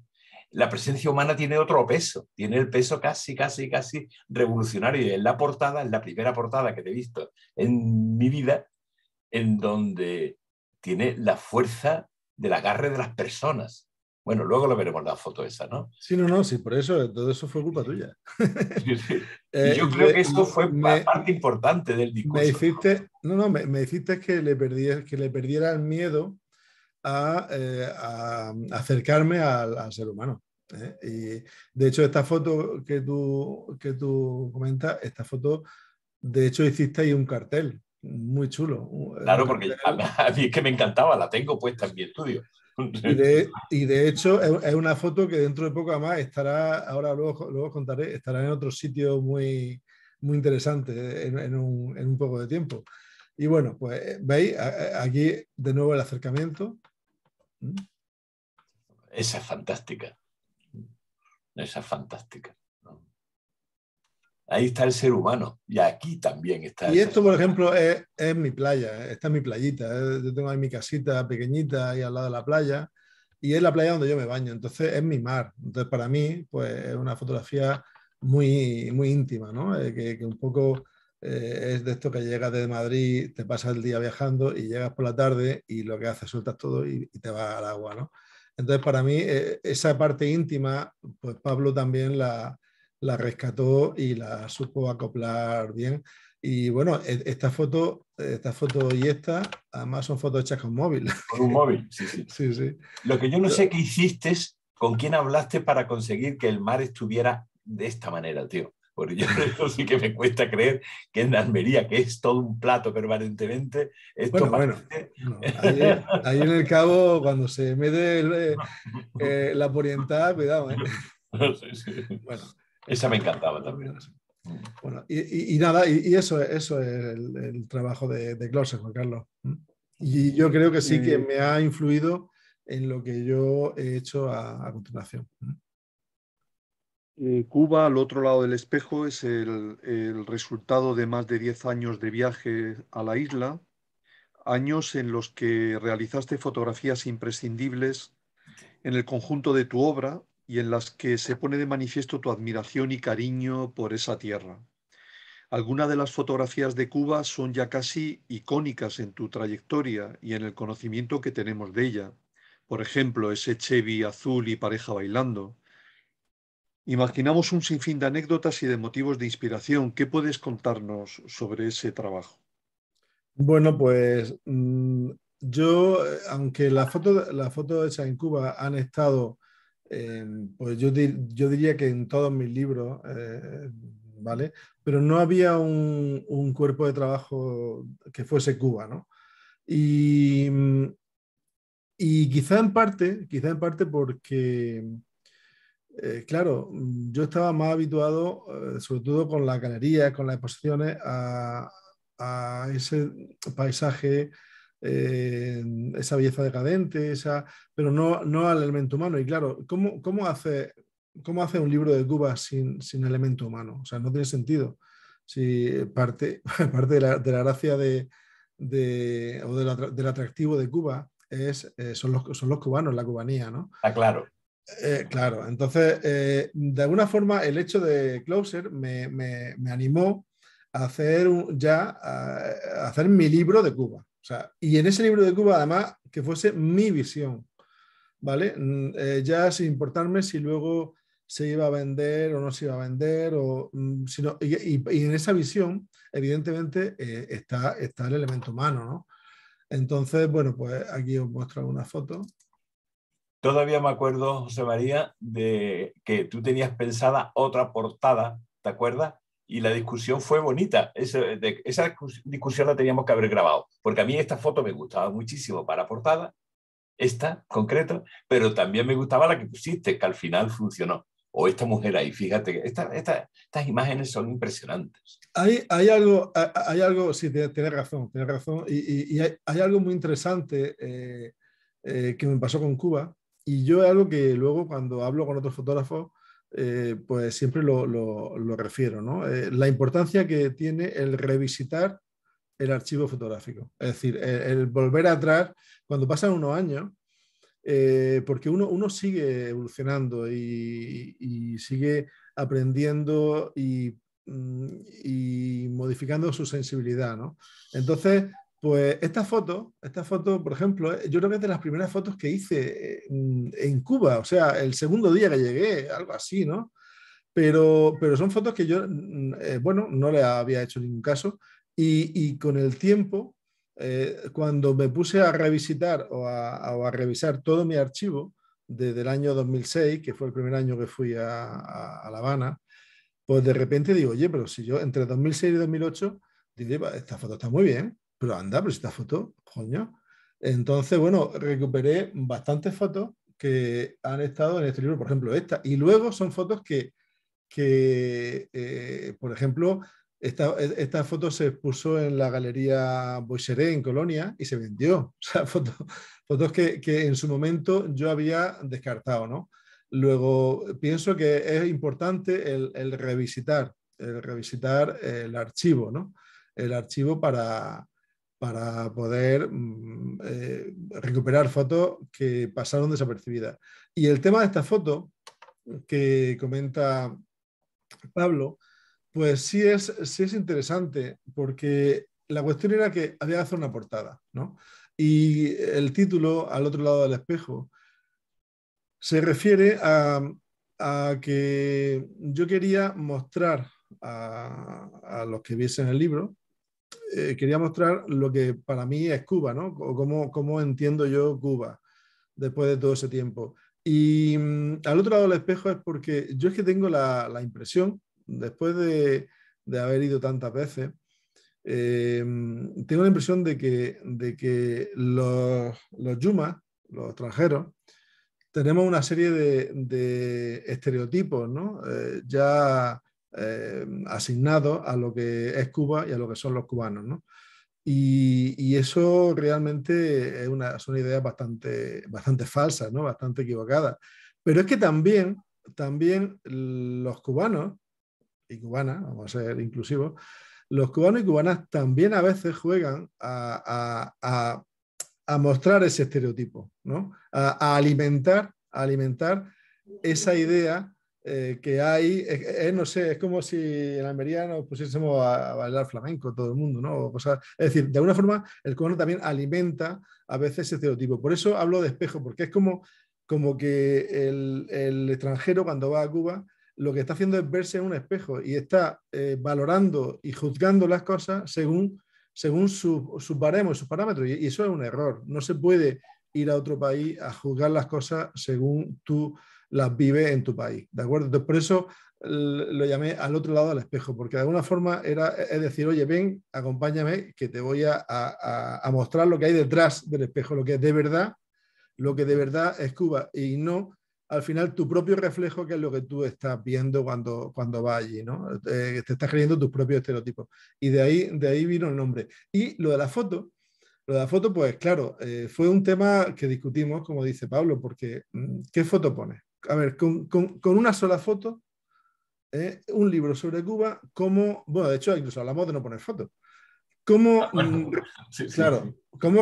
la presencia humana tiene otro peso, tiene el peso casi, casi, casi revolucionario. En la portada, es la primera portada que he visto en mi vida, en donde tiene la fuerza del agarre de las personas, bueno, luego lo veremos la foto esa, ¿no? Sí, no, no, sí, por eso, todo eso fue culpa tuya. Eh, yo creo que eso fue parte importante del discurso. Me hiciste, no, no, me, me, que le, perdiera, que le perdiera el miedo a, eh, acercarme al, ser humano. ¿eh? Y de hecho, esta foto que tú, que tú comentas, esta foto, de hecho, hiciste ahí un cartel muy chulo. Claro, porque a es que me encantaba, la tengo puesta en mi estudio. Y de, hecho, es una foto que dentro de poco más estará, ahora luego, luego contaré, estará en otro sitio muy, muy interesante en, un, en un poco de tiempo. Y bueno, pues veis, aquí de nuevo el acercamiento. Esa es fantástica. Esa es fantástica. Ahí está el ser humano y aquí también está. Y esto, por ejemplo, es, mi playa, eh, esta es mi playita. Eh, yo tengo ahí mi casita pequeñita y al lado de la playa y es la playa donde yo me baño, entonces es mi mar. Entonces para mí, pues es una fotografía muy, muy íntima, ¿no? Eh, que, un poco es de esto que llegas de Madrid, te pasas el día viajando y llegas por la tarde y lo que haces, sueltas todo y, te vas al agua, ¿no? Entonces para mí esa parte íntima, pues Pablo también la, la rescató y la supo acoplar bien. Y bueno, e, esta foto, esta foto y esta, además son fotos hechas con móvil. Con un móvil, sí, sí. sí, sí. Lo que yo no sé qué hiciste, es con quién hablaste para conseguir que el mar estuviera de esta manera, tío. Porque yo eso sí que me cuesta creer que en Almería, que es todo un plato permanentemente, esto bueno, ahí, en el cabo, cuando se mete eh, eh, la porientada, cuidado, ¿eh? sí, sí. Bueno, esa me encantaba también. Bueno, y, nada, y, eso, es el, trabajo de, de Juan Carlos. Y yo creo que sí que me ha influido en lo que yo he hecho a, continuación. Eh, Cuba, al otro lado del espejo, es el, el, resultado de más de 10 años de viaje a la isla, años en los que realizaste fotografías imprescindibles en el conjunto de tu obra y en las que se pone de manifiesto tu admiración y cariño por esa tierra. Algunas de las fotografías de Cuba son ya casi icónicas en tu trayectoria y en el conocimiento que tenemos de ella. Por ejemplo, ese Chevy azul y pareja bailando. Imaginamos un sinfín de anécdotas y de motivos de inspiración. ¿Qué puedes contarnos sobre ese trabajo? Bueno, pues mm, yo, eh, aunque las fotos la foto hechas en Cuba han estado Em, pues yo, diría que en todos mis libros, eh, ¿vale? Pero no había un, cuerpo de trabajo que fuese Cuba, ¿no? Y, mm, quizá en parte, quizá en parte porque, eh, claro, mm, yo estaba más habituado, eh, sobre todo con la galerías, con las exposiciones, a, a ese paisaje eh, esa belleza decadente, esa, pero no, no al elemento humano. Y claro, ¿cómo, cómo hace, cómo hace un libro de Cuba sin, elemento humano? O sea, no tiene sentido. Si parte, parte de, la, gracia de, o del atractivo de Cuba es, eh, son, los, son los cubanos, la cubanía, ¿no? Ah, claro. Eh, claro, entonces, de alguna forma, el hecho de Closer me, animó a hacer ya, a hacer mi libro de Cuba y en ese libro de Cuba, además, que fuese mi visión, ¿vale? Mm, eh, ya sin importarme si luego se iba a vender o no se iba a vender, o, mm, sino, y, en esa visión, evidentemente, eh, está, está el elemento humano, ¿no? Entonces, bueno, pues aquí os muestro una foto. Todavía me acuerdo, José María, de que tú tenías pensada otra portada, ¿te acuerdas? y la discusión fue bonita. Esa, discusión la teníamos que haber grabado, porque a mí esta foto me gustaba muchísimo para portada, esta concreta, pero también me gustaba la que pusiste, que al final funcionó. O esta mujer ahí, fíjate, que estas imágenes son impresionantes. Hay, algo, hay algo, sí, tienes razón, tienes razón, y, hay, algo muy interesante eh, eh, que me pasó con Cuba, y yo es algo que luego cuando hablo con otros fotógrafos, eh, pues siempre lo, refiero, ¿no? Eh, la importancia que tiene el revisitar el archivo fotográfico, es decir, e, el, volver atrás cuando pasan unos años, eh, porque uno, uno, sigue evolucionando y, sigue aprendiendo y, mm, y, modificando su sensibilidad, ¿no? Entonces, pues esta foto, esta foto, por ejemplo, eh, yo creo que es de las primeras fotos que hice eh, en Cuba, o sea, el segundo día que llegué, algo así, ¿no? Pero, pero son fotos que yo, mm, eh, bueno, no le había hecho ningún caso y, con el tiempo, cuando me puse a revisitar o a, revisar todo mi archivo desde el año 2006, que fue el primer año que fui a, La Habana, pues de repente digo, oye, pero si yo entre 2006 y 2008, digo, esta foto está muy bien, pero anda, pero esta foto, coño. Entonces, bueno, recuperé bastantes fotos que han estado en este libro, por ejemplo, esta. Y luego son fotos que, que eh, por ejemplo, esta, foto se expuso en la Galería Boiseré en Colonia y se vendió. O sea, fotos que, que, en su momento yo había descartado, ¿no? Luego, pienso que es importante el, el revisitar, el revisitar el archivo, ¿no? El archivo para, para poder mm, eh, recuperar fotos que pasaron desapercibidas. Y el tema de esta foto que comenta Pablo, pues sí es, sí es interesante, porque la cuestión era que había que hacer una portada, ¿no? Y el título, al otro lado del espejo, se refiere a, que yo quería mostrar a, los que viesen el libro eh, quería mostrar lo que para mí es Cuba, ¿no? O cómo, entiendo yo Cuba después de todo ese tiempo. Y mm, al otro lado del espejo es porque yo es que tengo la, impresión, después de, haber ido tantas veces, eh, tengo la impresión de que, de que los, los yumas, los extranjeros, tenemos una serie de, estereotipos, ¿no? Eh, ya eh, asignados a lo que es Cuba y a lo que son los cubanos. Y, eso realmente es una, son ideas bastante, bastante falsas, ¿no? bastante equivocada Pero es que también, también los cubanos y cubanas, vamos a ser inclusivos, los cubanos y cubanas también a veces juegan a, mostrar ese estereotipo, ¿no? a, alimentar, alimentar esa idea eh, que hay, no sé, es como si en Almería nos pusiésemos a, bailar flamenco todo el mundo, ¿no? O es decir, de alguna forma el cono también alimenta a veces ese estereotipo. Por eso hablo de espejo, porque es como, como que el, extranjero cuando va a Cuba lo que está haciendo es verse en un espejo y está eh, valorando y juzgando las cosas según, según sus su baremos, sus parámetros. Y, y eso es un error. No se puede ir a otro país a juzgar las cosas según tú las vive en tu país, ¿de acuerdo? Entonces, por eso lo llamé al otro lado del espejo, porque de alguna forma era e, es decir, oye, ven, acompáñame, que te voy a, mostrar lo que hay detrás del espejo, lo que es de verdad, lo que de verdad es Cuba, y no al final tu propio reflejo, que es lo que tú estás viendo cuando, cuando vas allí, ¿no? Eh, te estás creyendo tus propios estereotipos. Y de ahí, de ahí vino el nombre. Y lo de la foto, lo de la foto, pues claro, eh, fue un tema que discutimos, como dice Pablo, porque mm, ¿qué foto pones? a ver, con, una sola foto, eh, un libro sobre Cuba, cómo, bueno, de hecho, incluso hablamos de no poner fotos. ¿Cómo, ah, mm, claro,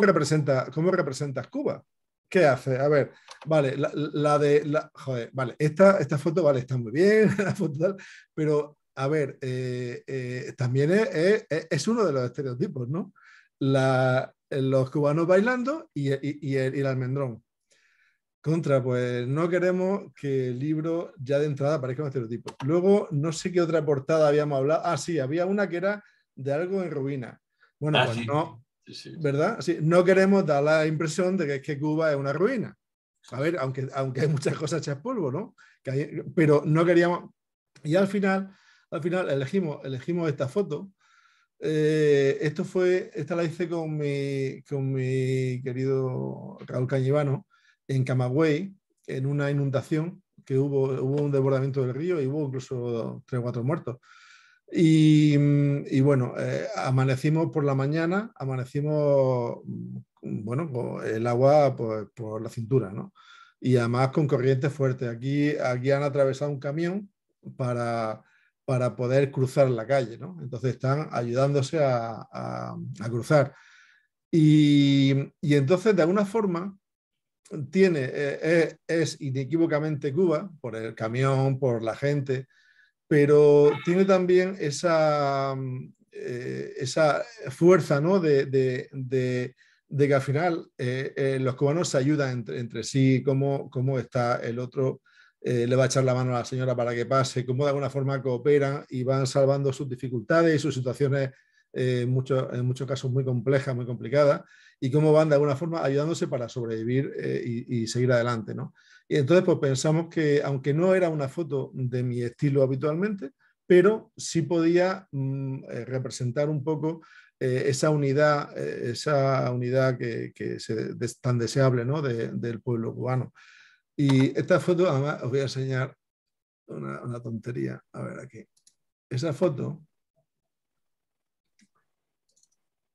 representa, representas Cuba? ¿Qué hace? A ver, vale, la, de, joder, vale, esta, foto, vale, está muy bien, pero a ver, eh, eh, también es, uno de los estereotipos, ¿no? los cubanos bailando y, y el almendrón. Contra, pues no queremos que el libro ya de entrada parezca un estereotipo. Luego, no sé qué otra portada habíamos hablado. Ah, sí, había una que era de algo en ruina. Bueno, ah, pues no, sí, ¿verdad? no queremos dar la impresión de que, es que Cuba es una ruina. A ver, aunque, aunque hay muchas cosas hechas polvo, ¿no? pero no queríamos. Y al final, al final elegimos, elegimos esta foto. Eh, esto fue, esta la hice con mi, con mi querido Raúl Cañivano en Camagüey, en una inundación que hubo, hubo un desbordamiento del río y hubo incluso tres o cuatro muertos. Y, bueno, eh, amanecimos por la mañana, amanecimos, mm, bueno, pues, el agua pues, por la cintura, ¿no? Y además con corriente fuerte, Aquí, aquí han atravesado un camión para, para poder cruzar la calle, ¿no? Entonces están ayudándose a, a, cruzar. Y, y entonces, de alguna forma, tiene, eh, eh, es, inequívocamente Cuba, por el camión, por la gente, pero tiene también esa, mm, eh, esa fuerza ¿no? de, de, de, que al final los cubanos se ayudan entre, sí, cómo, cómo, está el otro, le va a echar la mano a la señora para que pase, cómo de alguna forma cooperan y van salvando sus dificultades y sus situaciones en muchos casos muy complejas, muy complicadas y cómo van de alguna forma ayudándose para sobrevivir eh, y, seguir adelante. ¿no? Y entonces pues pensamos que aunque no era una foto de mi estilo habitualmente, pero sí podía mm, eh, representar un poco eh, esa unidad, esa unidad que, que tan deseable ¿no? del pueblo cubano. Y esta foto, además, os voy a enseñar una, una tontería. A ver aquí. Esa foto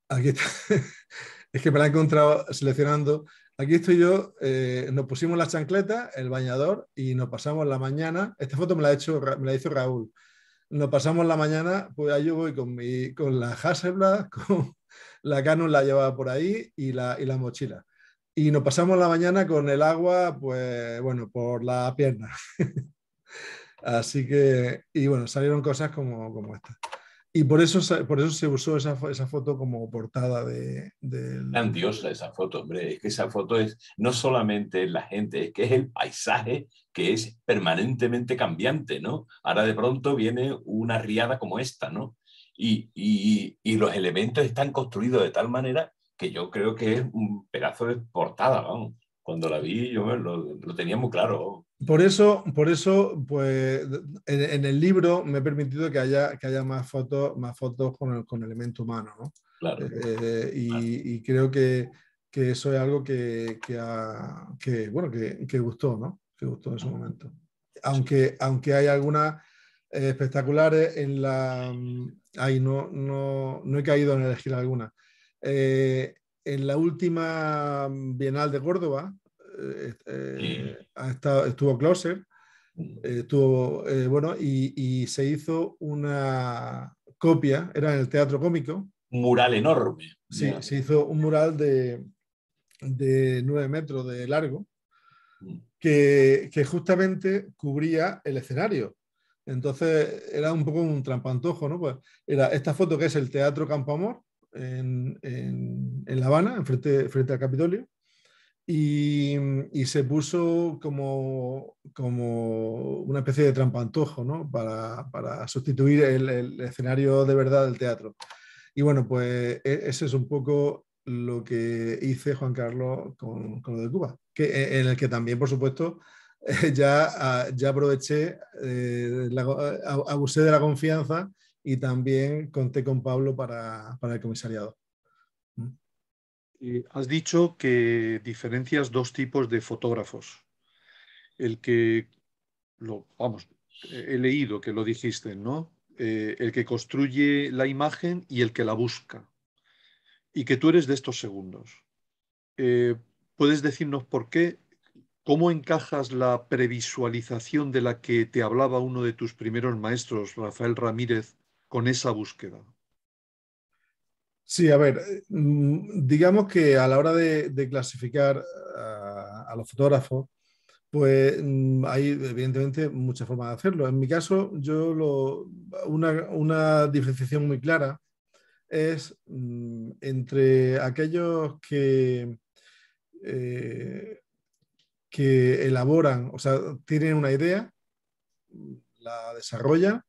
Aquí está. es que me la he encontrado seleccionando. Aquí estoy yo, eh, nos pusimos la chancleta, el bañador y nos pasamos la mañana. Esta foto me la, ha hecho, me la hizo Raúl. Nos pasamos la mañana, pues ahí yo voy con, la Hasselblad, con la Canon la llevaba por ahí y la, mochila. Y nos pasamos la mañana con el agua, pues bueno, por la pierna. Así que, y bueno, salieron cosas como, como esta. Y por eso, por eso se usó esa, esa foto como portada de... Grandiosa esa foto, hombre. Es que esa foto es no solamente la gente, es que es el paisaje que es permanentemente cambiante, ¿no? Ahora de pronto viene una riada como esta, ¿no? Y, y los elementos están construidos de tal manera que yo creo que es un pedazo de portada, vamos cuando la vi, yo lo, lo tenía muy claro. Por eso, por eso pues, en, el libro me he permitido que haya, que haya más fotos, más fotos con, el, con elemento humano, ¿no? Claro. Eh, eh, y, creo que, eso es algo que, bueno, que, gustó, ¿no? Que gustó en su momento. Aunque, aunque hay algunas espectaculares en la... Ay, no, no, he caído en elegir alguna. Eh, en la última Bienal de Córdoba, eh, eh, estado, estuvo Closer, mm. estuvo, eh, bueno, y, se hizo una copia, era en el Teatro Cómico. Un mural enorme. Sí, se hizo un mural de, de 9 metros de largo mm. que, que justamente cubría el escenario. Entonces era un poco un trampantojo, ¿no? Pues era esta foto que es el Teatro Campo Amor en, en, en La Habana, frente, frente al Capitolio. Y, se puso como, como una especie de trampantojo ¿no? para, para sustituir el, el, escenario de verdad del teatro. Y bueno, pues e, ese es un poco lo que hice Juan Carlos con, con lo de Cuba, que, e, en el que también, por supuesto, ya, ah, ya aproveché, eh, abusé de la confianza y también conté con Pablo para, para el comisariado. Eh, has dicho que diferencias dos tipos de fotógrafos. El que, lo, vamos, he leído que lo dijiste, ¿no? Eh, el que construye la imagen y el que la busca. Y que tú eres de estos segundos. Eh, ¿Puedes decirnos por qué? ¿Cómo encajas la previsualización de la que te hablaba uno de tus primeros maestros, Rafael Ramírez, con esa búsqueda? Sí, a ver, eh, mm, digamos que a la hora de, clasificar a, los fotógrafos, pues mm, hay evidentemente muchas formas de hacerlo. En mi caso, yo lo, una, diferenciación muy clara es mm, entre aquellos que, eh, que elaboran, o sea, tienen una idea, la desarrollan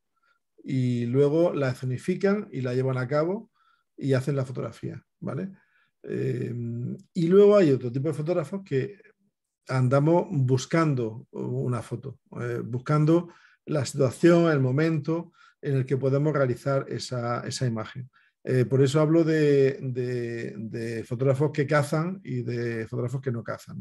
y luego la escenifican y la llevan a cabo y hacen la fotografía, ¿vale? Em, y luego hay otro tipo de fotógrafos que andamos buscando una foto, eh, buscando la situación, el momento en el que podemos realizar esa, imagen. Eh, por eso hablo de, de, fotógrafos que cazan y de fotógrafos que no cazan.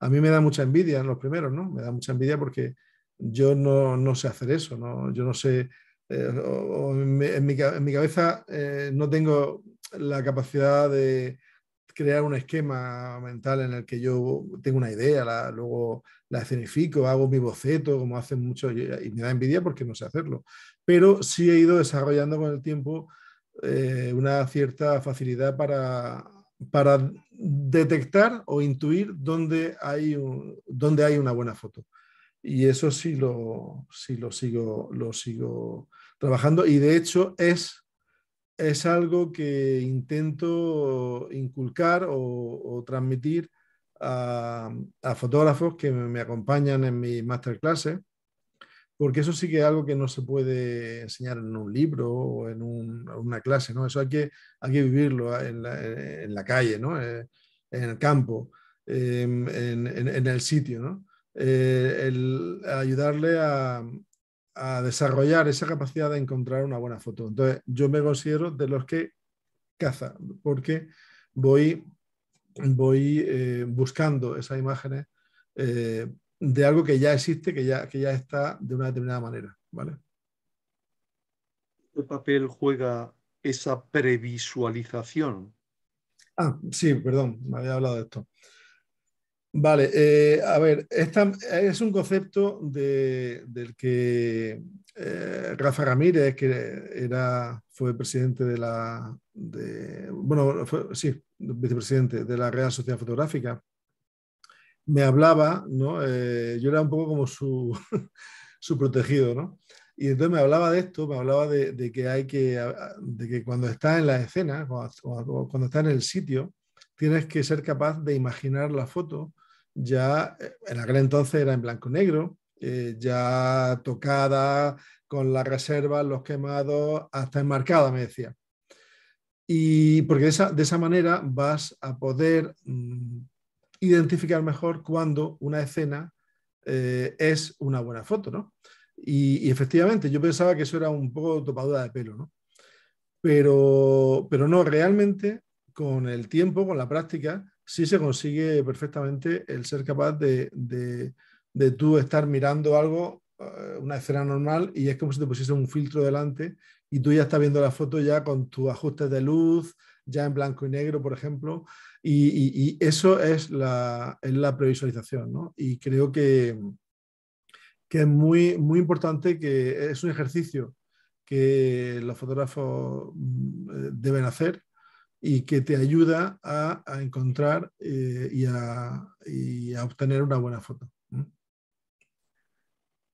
A mí me da mucha envidia en los primeros, ¿no? Me da mucha envidia porque yo no, no sé hacer eso, ¿no? Yo no sé eh, en, mi, cabeza eh, no tengo la capacidad de crear un esquema mental en el que yo tengo una idea, luego la escenifico, hago mi boceto, como hacen muchos, y me da envidia porque no sé hacerlo. Pero sí he ido desarrollando con el tiempo eh, una cierta facilidad para, detectar o intuir dónde hay, dónde hay una buena foto y eso sí lo, lo, sigo, lo sigo trabajando y de hecho es, algo que intento inculcar o, transmitir a, fotógrafos que me acompañan en mis masterclasses, porque eso sí que es algo que no se puede enseñar en un libro o en una clase, ¿no? Eso hay que, hay que vivirlo ¿eh? en la, calle, ¿no? Eh, en el campo, eh, en, en el sitio, ¿no? Eh, el ayudarle a, desarrollar esa capacidad de encontrar una buena foto. Entonces, yo me considero de los que caza, porque voy, voy eh, buscando esas imágenes eh, de algo que ya existe, que ya, ya está de una determinada manera. ¿vale? ¿Qué papel juega esa previsualización? Ah, sí, perdón, me había hablado de esto. Vale, eh, a ver, es un concepto del que eh, Rafa Ramírez, que era, fue presidente de la, vicepresidente de la Real Sociedad Fotográfica, me hablaba, eh, yo era un poco como su, protegido, Y entonces me hablaba de esto, me hablaba de, que hay que, de que cuando está en la escena, cuando, cuando, cuando en el sitio, tienes que ser capaz de imaginar la foto. Ya eh, en aquel entonces era en blanco y negro, eh, ya tocada, con las reservas, los quemados, hasta enmarcada, me decía. Y porque de esa, de esa manera vas a poder mm, identificar mejor cuando una escena eh, es una buena foto, ¿no? Y, efectivamente, yo pensaba que eso era un poco topadura de pelo, ¿no? Pero, pero no, realmente con el tiempo, con la práctica, sí se consigue perfectamente el ser capaz de, tú estar mirando algo, eh, una escena normal, y es como si te pusiese un filtro delante y tú ya estás viendo la foto ya con tus ajustes de luz, ya en blanco y negro, por ejemplo, y, eso es la, previsualización, Y creo que, que es muy, muy importante que es un ejercicio que los fotógrafos mm, eh, deben hacer y que te ayuda a, encontrar eh, y, a, obtener una buena foto.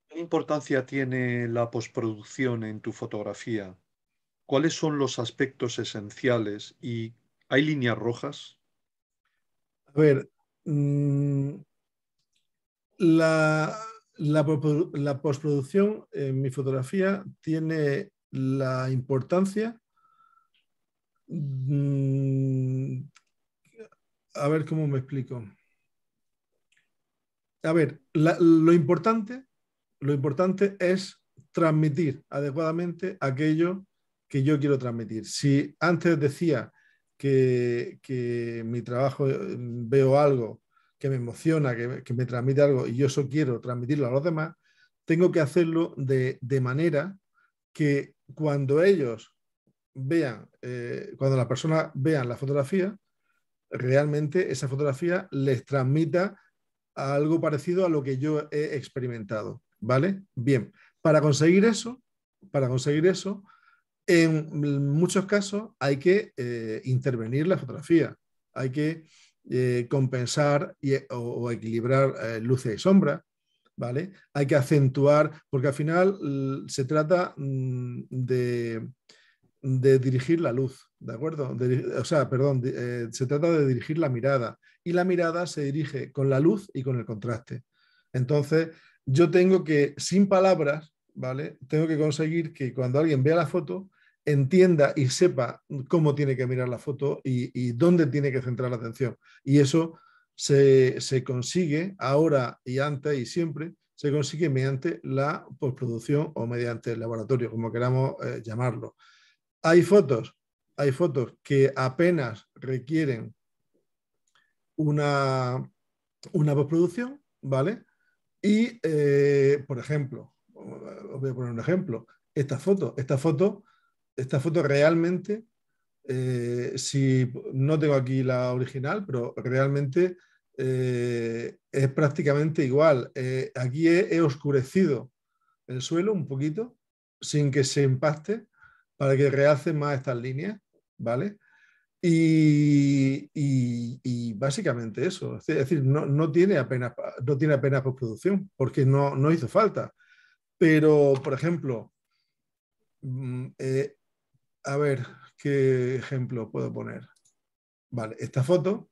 ¿Qué importancia tiene la postproducción en tu fotografía? ¿Cuáles son los aspectos esenciales y hay líneas rojas? A ver, mm, la, la, postproducción en mi fotografía tiene la importancia Mm, a ver cómo me explico. A ver, lo importante, lo importante es transmitir adecuadamente aquello que yo quiero transmitir. Si antes decía que, mi trabajo eh, veo algo que me emociona, que, me transmite algo y yo eso quiero transmitirlo a los demás, tengo que hacerlo de manera que cuando ellos vean, eh, cuando las personas vean la fotografía, realmente esa fotografía les transmita algo parecido a lo que yo he experimentado. ¿Vale? Bien, para conseguir eso, para conseguir eso, en muchos casos hay que eh, intervenir la fotografía, hay que eh, compensar y, o, equilibrar luces y sombras, ¿vale? Hay que acentuar, porque al final se trata mm, de, de dirigir la luz, ¿de acuerdo? o sea, perdón, eh, se trata de dirigir la mirada y la mirada se dirige con la luz y con el contraste. Entonces, yo tengo que, sin palabras, ¿vale? Tengo que conseguir que cuando alguien vea la foto, entienda y sepa cómo tiene que mirar la foto y, dónde tiene que centrar la atención. Y eso se, consigue ahora y antes y siempre, se consigue mediante la postproducción o mediante el laboratorio, como queramos eh, llamarlo. Hay fotos, hay fotos que apenas requieren una, una postproducción, ¿vale? Y, eh, por ejemplo, os voy a poner un ejemplo, esta foto, esta foto, esta foto realmente, eh, si no tengo aquí la original, pero realmente eh, es prácticamente igual. aquí he, oscurecido el suelo un poquito sin que se impacte para que realcen más estas líneas, ¿vale? Y, básicamente eso, es decir, no, tiene, apenas, no tiene apenas postproducción, porque no, no hizo falta. Pero, por ejemplo, mm, eh, a ver, ¿qué ejemplo puedo poner? Vale, esta foto,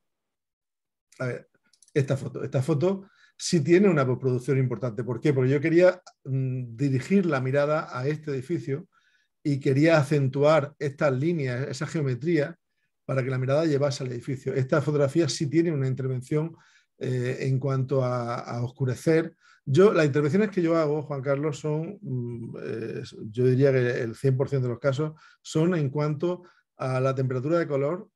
a ver, esta foto, esta foto sí tiene una postproducción importante. ¿Por qué? Porque yo quería mm, dirigir la mirada a este edificio y quería acentuar estas líneas, esa geometría, para que la mirada llevase al edificio. Esta fotografía sí tiene una intervención eh, en cuanto a, oscurecer. Yo, las intervenciones que yo hago, Juan Carlos, son, mm, eh, yo diría que el 100% de los casos son en cuanto a la temperatura de color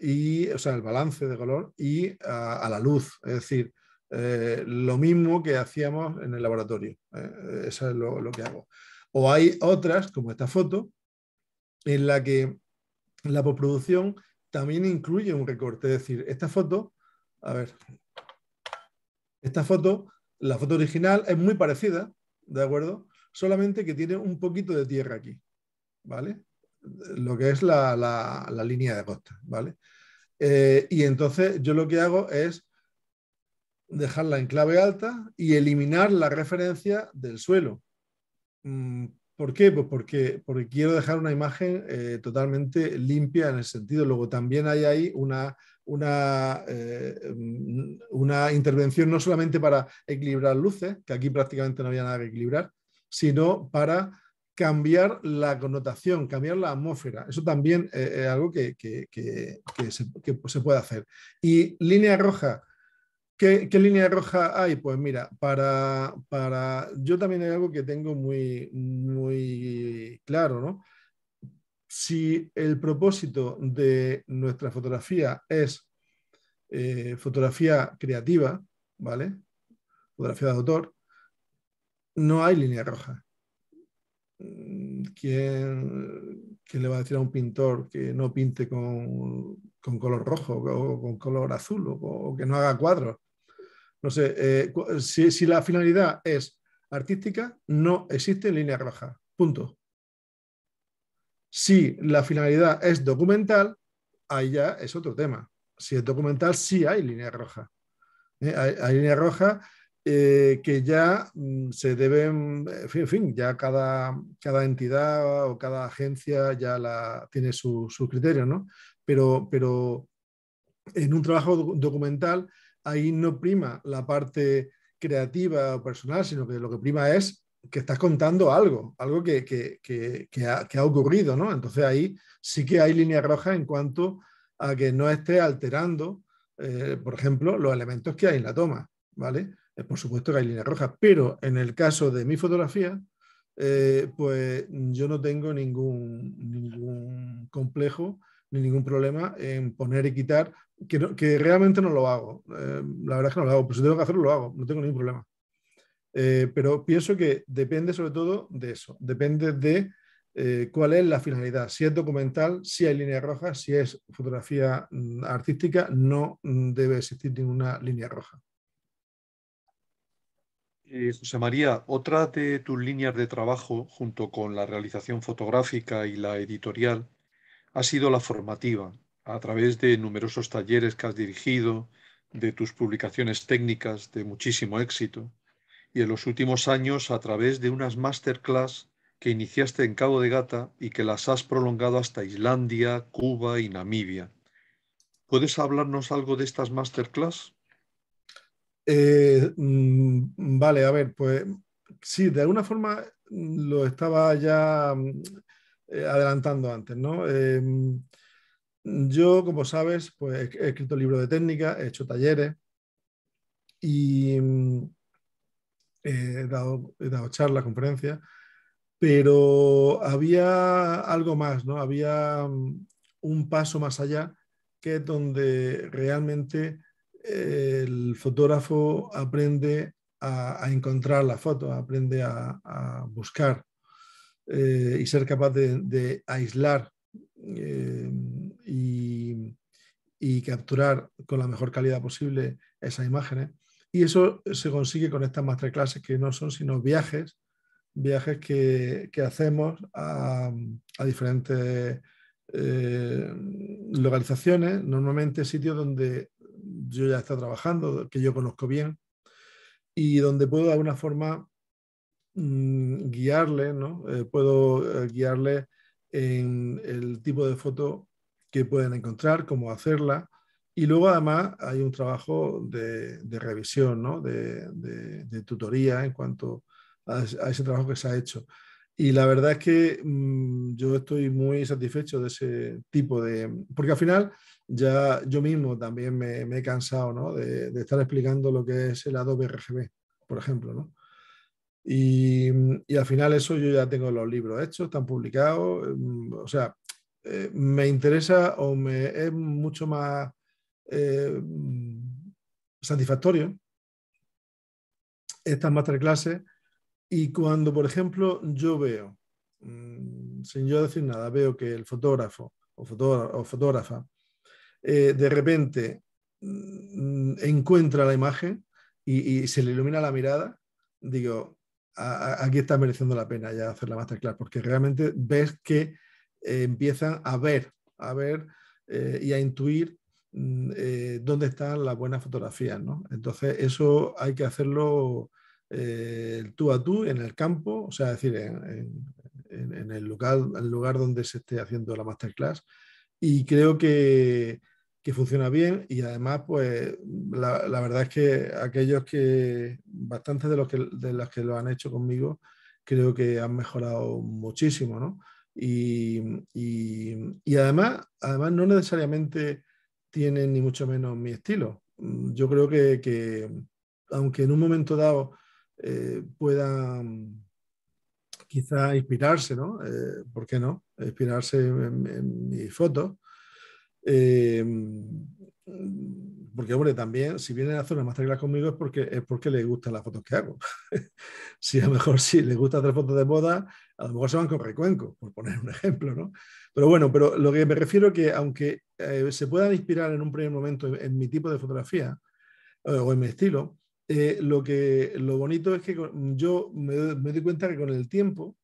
y, o sea, el balance de color y a, la luz. Es decir, eh, lo mismo que hacíamos en el laboratorio. eso es lo que hago. O hay otras, como esta foto, en la que la postproducción también incluye un recorte. Es decir, esta foto, a ver, esta foto, la foto original es muy parecida, ¿de acuerdo? Solamente que tiene un poquito de tierra aquí, ¿vale? Lo que es la, línea de costa, ¿vale? Eh, y entonces yo lo que hago es dejarla en clave alta y eliminar la referencia del suelo. Mm, ¿Por qué? Pues porque, porque quiero dejar una imagen eh, totalmente limpia en el sentido. Luego también hay ahí una, una, eh, mm, una intervención no solamente para equilibrar luces, que aquí prácticamente no había nada que equilibrar, sino para cambiar la connotación, cambiar la atmósfera. Eso también eh, es algo que, que, se, puede hacer. Y línea roja, ¿Qué, línea roja hay? Pues mira, para, yo también hay algo que tengo muy, muy claro, ¿no? Si el propósito de nuestra fotografía es eh, fotografía creativa, ¿vale? Fotografía de autor, no hay línea roja. ¿Quién, le va a decir a un pintor que no pinte con, color rojo o con color azul o que no haga cuadros? No sé, eh, si, la finalidad es artística, no existe línea roja. Punto. Si la finalidad es documental, ahí ya es otro tema. Si es documental, sí hay línea roja. Eh, hay, línea roja eh, que ya mm, se deben, en fin, ya cada, entidad o cada agencia ya la, tiene sus su criterios, ¿no? Pero, pero en un trabajo documental ahí no prima la parte creativa o personal, sino que lo que prima es que estás contando algo, algo que, ha, ocurrido, ¿no? Entonces ahí sí que hay línea roja en cuanto a que no esté alterando, eh, por ejemplo, los elementos que hay en la toma, ¿vale? Eh, por supuesto que hay línea roja, pero en el caso de mi fotografía, eh, pues yo no tengo ningún complejo ni ningún problema en poner y quitar, que, realmente no lo hago. Eh, la verdad es que no lo hago, pero si tengo que hacerlo, lo hago, no tengo ningún problema. Eh, pero pienso que depende sobre todo de eso, depende de eh, cuál es la finalidad, si es documental, si hay líneas rojas, si es fotografía mm, artística, no mm, debe existir ninguna línea roja. José María, otra de tus líneas de trabajo, junto con la realización fotográfica y la editorial, ha sido la formativa, a través de numerosos talleres que has dirigido, de tus publicaciones técnicas de muchísimo éxito, y en los últimos años a través de unas masterclass que iniciaste en Cabo de Gata y que las has prolongado hasta Islandia, Cuba y Namibia. ¿Puedes hablarnos algo de estas masterclass? Eh, mm, vale, a ver, pues sí, de alguna forma lo estaba ya mm, eh, adelantando antes, ¿no? Em, yo, como sabes, pues he escrito libros de técnica, he hecho talleres y em, he dado, charlas, conferencias, pero había algo más, ¿no? Había em, un paso más allá que es donde realmente el fotógrafo aprende a, encontrar la foto, aprende a, a buscar eh, y ser capaz de, aislar eh, y, capturar con la mejor calidad posible esas imágenes. ¿eh? Y eso se consigue con estas masterclasses que no son sino viajes, viajes que, hacemos a, diferentes localizaciones, normalmente sitios donde yo ya he trabajando, que yo conozco bien, y donde puedo de alguna forma Mm, guiarle, ¿no? Eh, puedo eh, guiarle en el tipo de foto que pueden encontrar, cómo hacerla. Y luego además hay un trabajo de, revisión, ¿no? de, tutoría en cuanto a, ese trabajo que se ha hecho. Y la verdad es que mm, yo estoy muy satisfecho de ese tipo de... Porque al final ya yo mismo también me, me he cansado ¿no? de, estar explicando lo que es el Adobe RGB, por ejemplo. ¿no? Mm, y, al final eso yo ya tengo los libros hechos, están publicados. Mm, o sea, eh, me interesa o me es mucho más eh, mm, satisfactorio estas masterclasses. Y cuando, por ejemplo, yo veo, sin yo decir nada, veo que el fotógrafo o, o fotógrafa eh, de repente encuentra la imagen y, y se le ilumina la mirada, digo, aquí está mereciendo la pena ya hacer la masterclass, porque realmente ves que eh, empiezan a ver, a ver eh, y a intuir mm, eh, dónde están las buenas fotografías, ¿no? Entonces, eso hay que hacerlo tú a tú en el campo, o sea, decir, en, en, el, lugar, el lugar donde se esté haciendo la masterclass. Y creo que, que funciona bien y además, pues la, verdad es que aquellos que, bastantes de los que, de los que lo han hecho conmigo, creo que han mejorado muchísimo, ¿no? Y, y, además, además no necesariamente tienen ni mucho menos mi estilo. Yo creo que, aunque en un momento dado eh, puedan quizá inspirarse, ¿no? Eh, ¿Por qué no? Inspirarse en, en mis fotos eh, mm, porque, hombre, también, si vienen a hacer una masterclass conmigo es porque, es porque les gustan las fotos que hago. si a lo mejor si les gusta hacer fotos de moda, a lo mejor se van con recuenco, por poner un ejemplo, ¿no? Pero bueno, pero lo que me refiero que aunque eh, se puedan inspirar en un primer momento en, mi tipo de fotografía eh, o en mi estilo, lo, que, lo bonito es que yo me, me doy cuenta que con el tiempo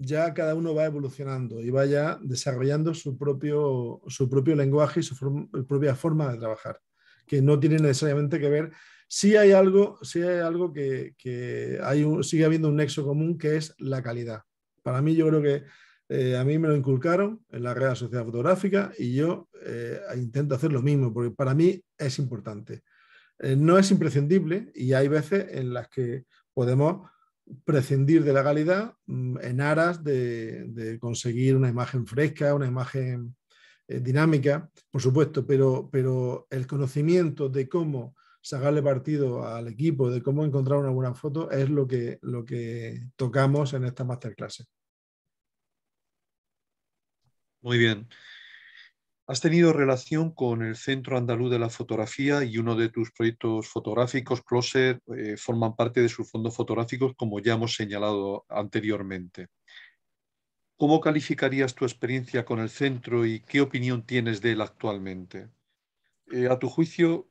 ya cada uno va evolucionando y vaya desarrollando su propio, su propio lenguaje y su propia forma de trabajar, que no tiene necesariamente que ver. si hay algo, hay algo que, hay sigue habiendo un nexo común que es la calidad. Para mí yo creo que eh, a mí me lo inculcaron en la Real Sociedad Fotográfica y yo eh, intento hacer lo mismo, porque para mí es importante. Eh, no es imprescindible y hay veces en las que podemos prescindir de la calidad mm, en aras de, conseguir una imagen fresca, una imagen eh, dinámica, por supuesto, pero, el conocimiento de cómo sacarle partido al equipo, de cómo encontrar una buena foto, es lo que, lo que tocamos en esta masterclass. Muy bien. Has tenido relación con el Centro Andaluz de la Fotografía y uno de tus proyectos fotográficos, Closer, eh, forman parte de sus fondos fotográficos, como ya hemos señalado anteriormente. ¿Cómo calificarías tu experiencia con el centro y qué opinión tienes de él actualmente? Eh, a tu juicio,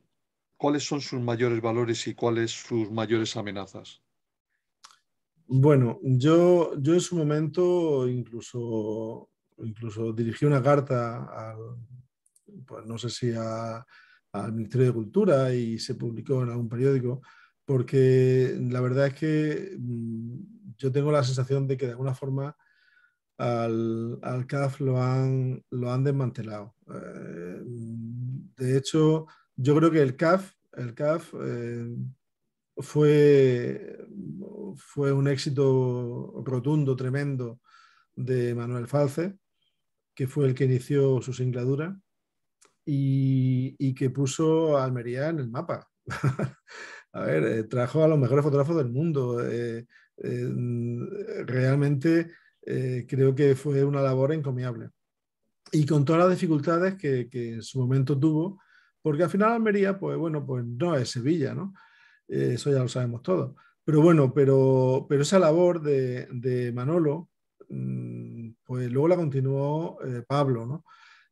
¿cuáles son sus mayores valores y cuáles sus mayores amenazas? Bueno, yo, yo en su momento incluso incluso dirigí una carta al, pues no sé si al Ministerio de Cultura y se publicó en algún periódico, porque la verdad es que mm, yo tengo la sensación de que de alguna forma al, CAF lo han, lo han desmantelado. Eh, de hecho, yo creo que el CAF, el CAF eh, fue, fue un éxito rotundo, tremendo de Manuel Falce que fue el que inició su singladura y, que puso a Almería en el mapa. a ver, eh, trajo a los mejores fotógrafos del mundo. Eh, eh, realmente creo que fue una labor encomiable. Y con todas las dificultades que, en su momento tuvo, porque al final Almería, pues bueno, pues no es Sevilla, ¿no? eso ya lo sabemos todos. Pero bueno, pero, pero esa labor de, Manolo... Mm, pues luego la continuó eh, Pablo, ¿no?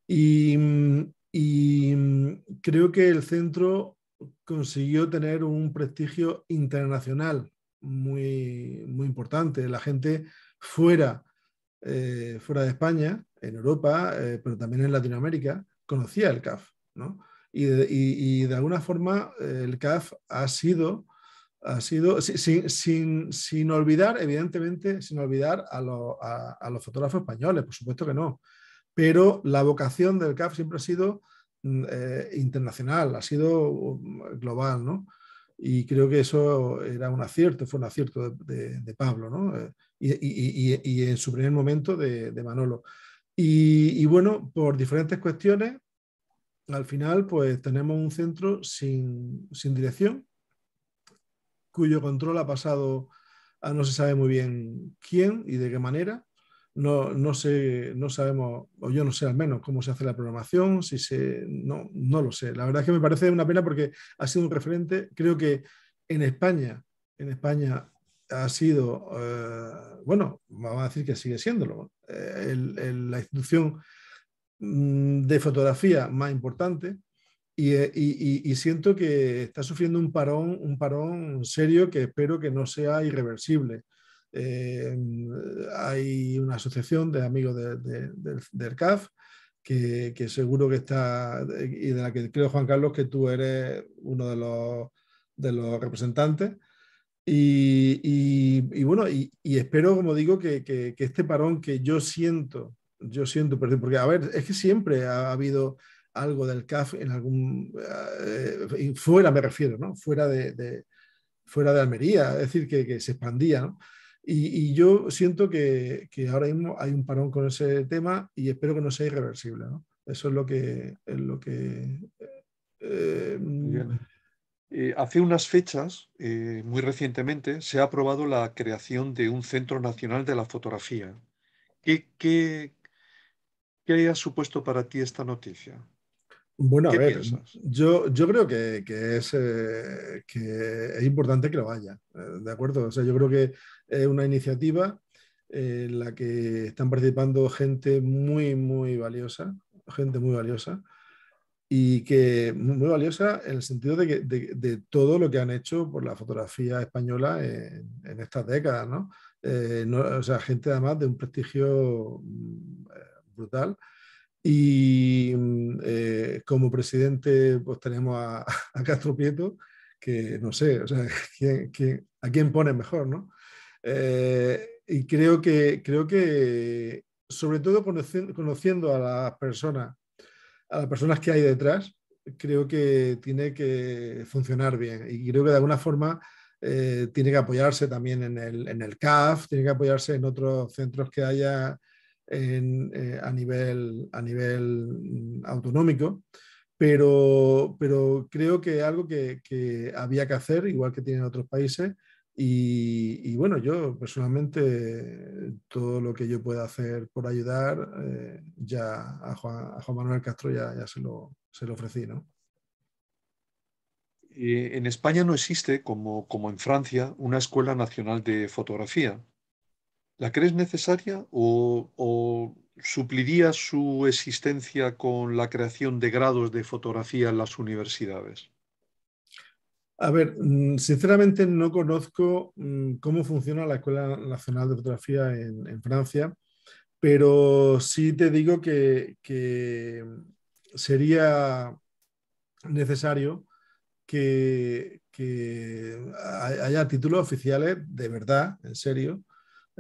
Y, mm, mm, creo que el centro consiguió tener un prestigio internacional muy, importante. La gente fuera, eh, fuera de España, en Europa, eh, pero también en Latinoamérica, conocía el CAF, ¿no? y de, alguna forma el CAF ha sido ha sido, sin, sin, sin, olvidar, evidentemente, sin olvidar a, a, los fotógrafos españoles, por supuesto que no, pero la vocación del CAF siempre ha sido mm, eh, internacional, ha sido um, global, ¿no? Y creo que eso era un acierto, fue un acierto de, Pablo, ¿no? Eh, y, y, y, en su primer momento de, de Manolo. Y, bueno, por diferentes cuestiones, al final, pues tenemos un centro sin, sin dirección, cuyo control ha pasado a no se sabe muy bien quién y de qué manera. No, no, sé, no sabemos, o yo no sé al menos cómo se hace la programación, si se, no, lo sé. La verdad es que me parece una pena porque ha sido un referente, creo que en España, en España ha sido, eh, bueno, vamos a decir que sigue siéndolo, eh, la institución mm, de fotografía más importante eh, y, siento que está sufriendo un parón, un parón serio que espero que no sea irreversible. Eh, hay una asociación de amigos del CAF que, seguro que está, y de la que creo, Juan Carlos, que tú eres uno de los, de los representantes. Y, bueno, y, espero, como digo, que, este parón que yo siento, yo siento, porque a ver, es que siempre ha habido algo del CAF en algún. Eh, eh, fuera, me refiero, ¿no? Fuera de, fuera de Almería, es decir, que, se expandía, Y, yo siento que, ahora mismo hay un parón con ese tema y espero que no sea irreversible, Eso es lo que. Es lo que eh, hace unas fechas, muy recientemente, se ha aprobado la creación de un Centro Nacional de la Fotografía. ¿Qué, qué, qué ha supuesto para ti esta noticia? Bueno, a ver, yo, yo creo que, que es, eh, que es importante que lo vaya, eh, ¿de acuerdo? O sea, yo creo que es una iniciativa eh, en la que están participando gente muy, muy valiosa, gente muy valiosa, y que muy valiosa en el sentido de, que, de, todo lo que han hecho por la fotografía española en, en estas décadas, ¿no? ¿no? O sea, gente además de un prestigio mm, brutal y mm, eh, como presidente, pues tenemos a, a, Castro Pieto, que no sé, o sea, a quién pone mejor, ¿no? Eh, y creo que, creo que, sobre todo conociendo, a las personas, a las personas que hay detrás, creo que tiene que funcionar bien. Y creo que de alguna forma eh, tiene que apoyarse también en el, en el CAF, tiene que apoyarse en otros centros que haya eh, a, nivel, a nivel mm, autonómico, pero, creo que algo que, había que hacer, igual que tienen otros países, y, bueno, yo personalmente todo lo que yo pueda hacer por ayudar, eh, ya a Juan, Manuel Castro ya, se, lo, se, lo, ofrecí, ¿no? Eh, en España no existe, como, como en Francia, una escuela nacional de fotografía. ¿La crees necesaria o, supliría su existencia con la creación de grados de fotografía en las universidades? A ver, mm, sinceramente no conozco mm, cómo funciona la Escuela Nacional de Fotografía en, Francia, pero sí te digo que, sería necesario que, haya títulos oficiales de verdad, en serio,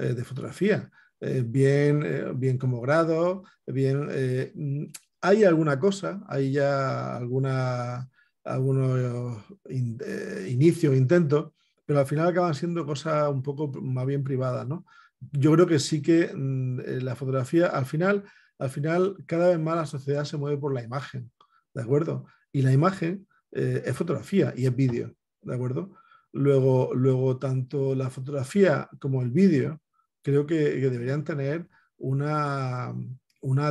eh, de fotografía, eh, bien, eh, bien como grado, bien... Mm, hay alguna cosa, hay ya alguna, algunos inicios, intentos, pero al final acaban siendo cosas un poco más bien privadas, ¿no? Yo creo que sí que mm, la fotografía, al final, al final, cada vez más la sociedad se mueve por la imagen, ¿de acuerdo? Y la imagen es fotografía y es vídeo, ¿de acuerdo? Luego, luego, tanto la fotografía como el vídeo creo que, deberían tener una,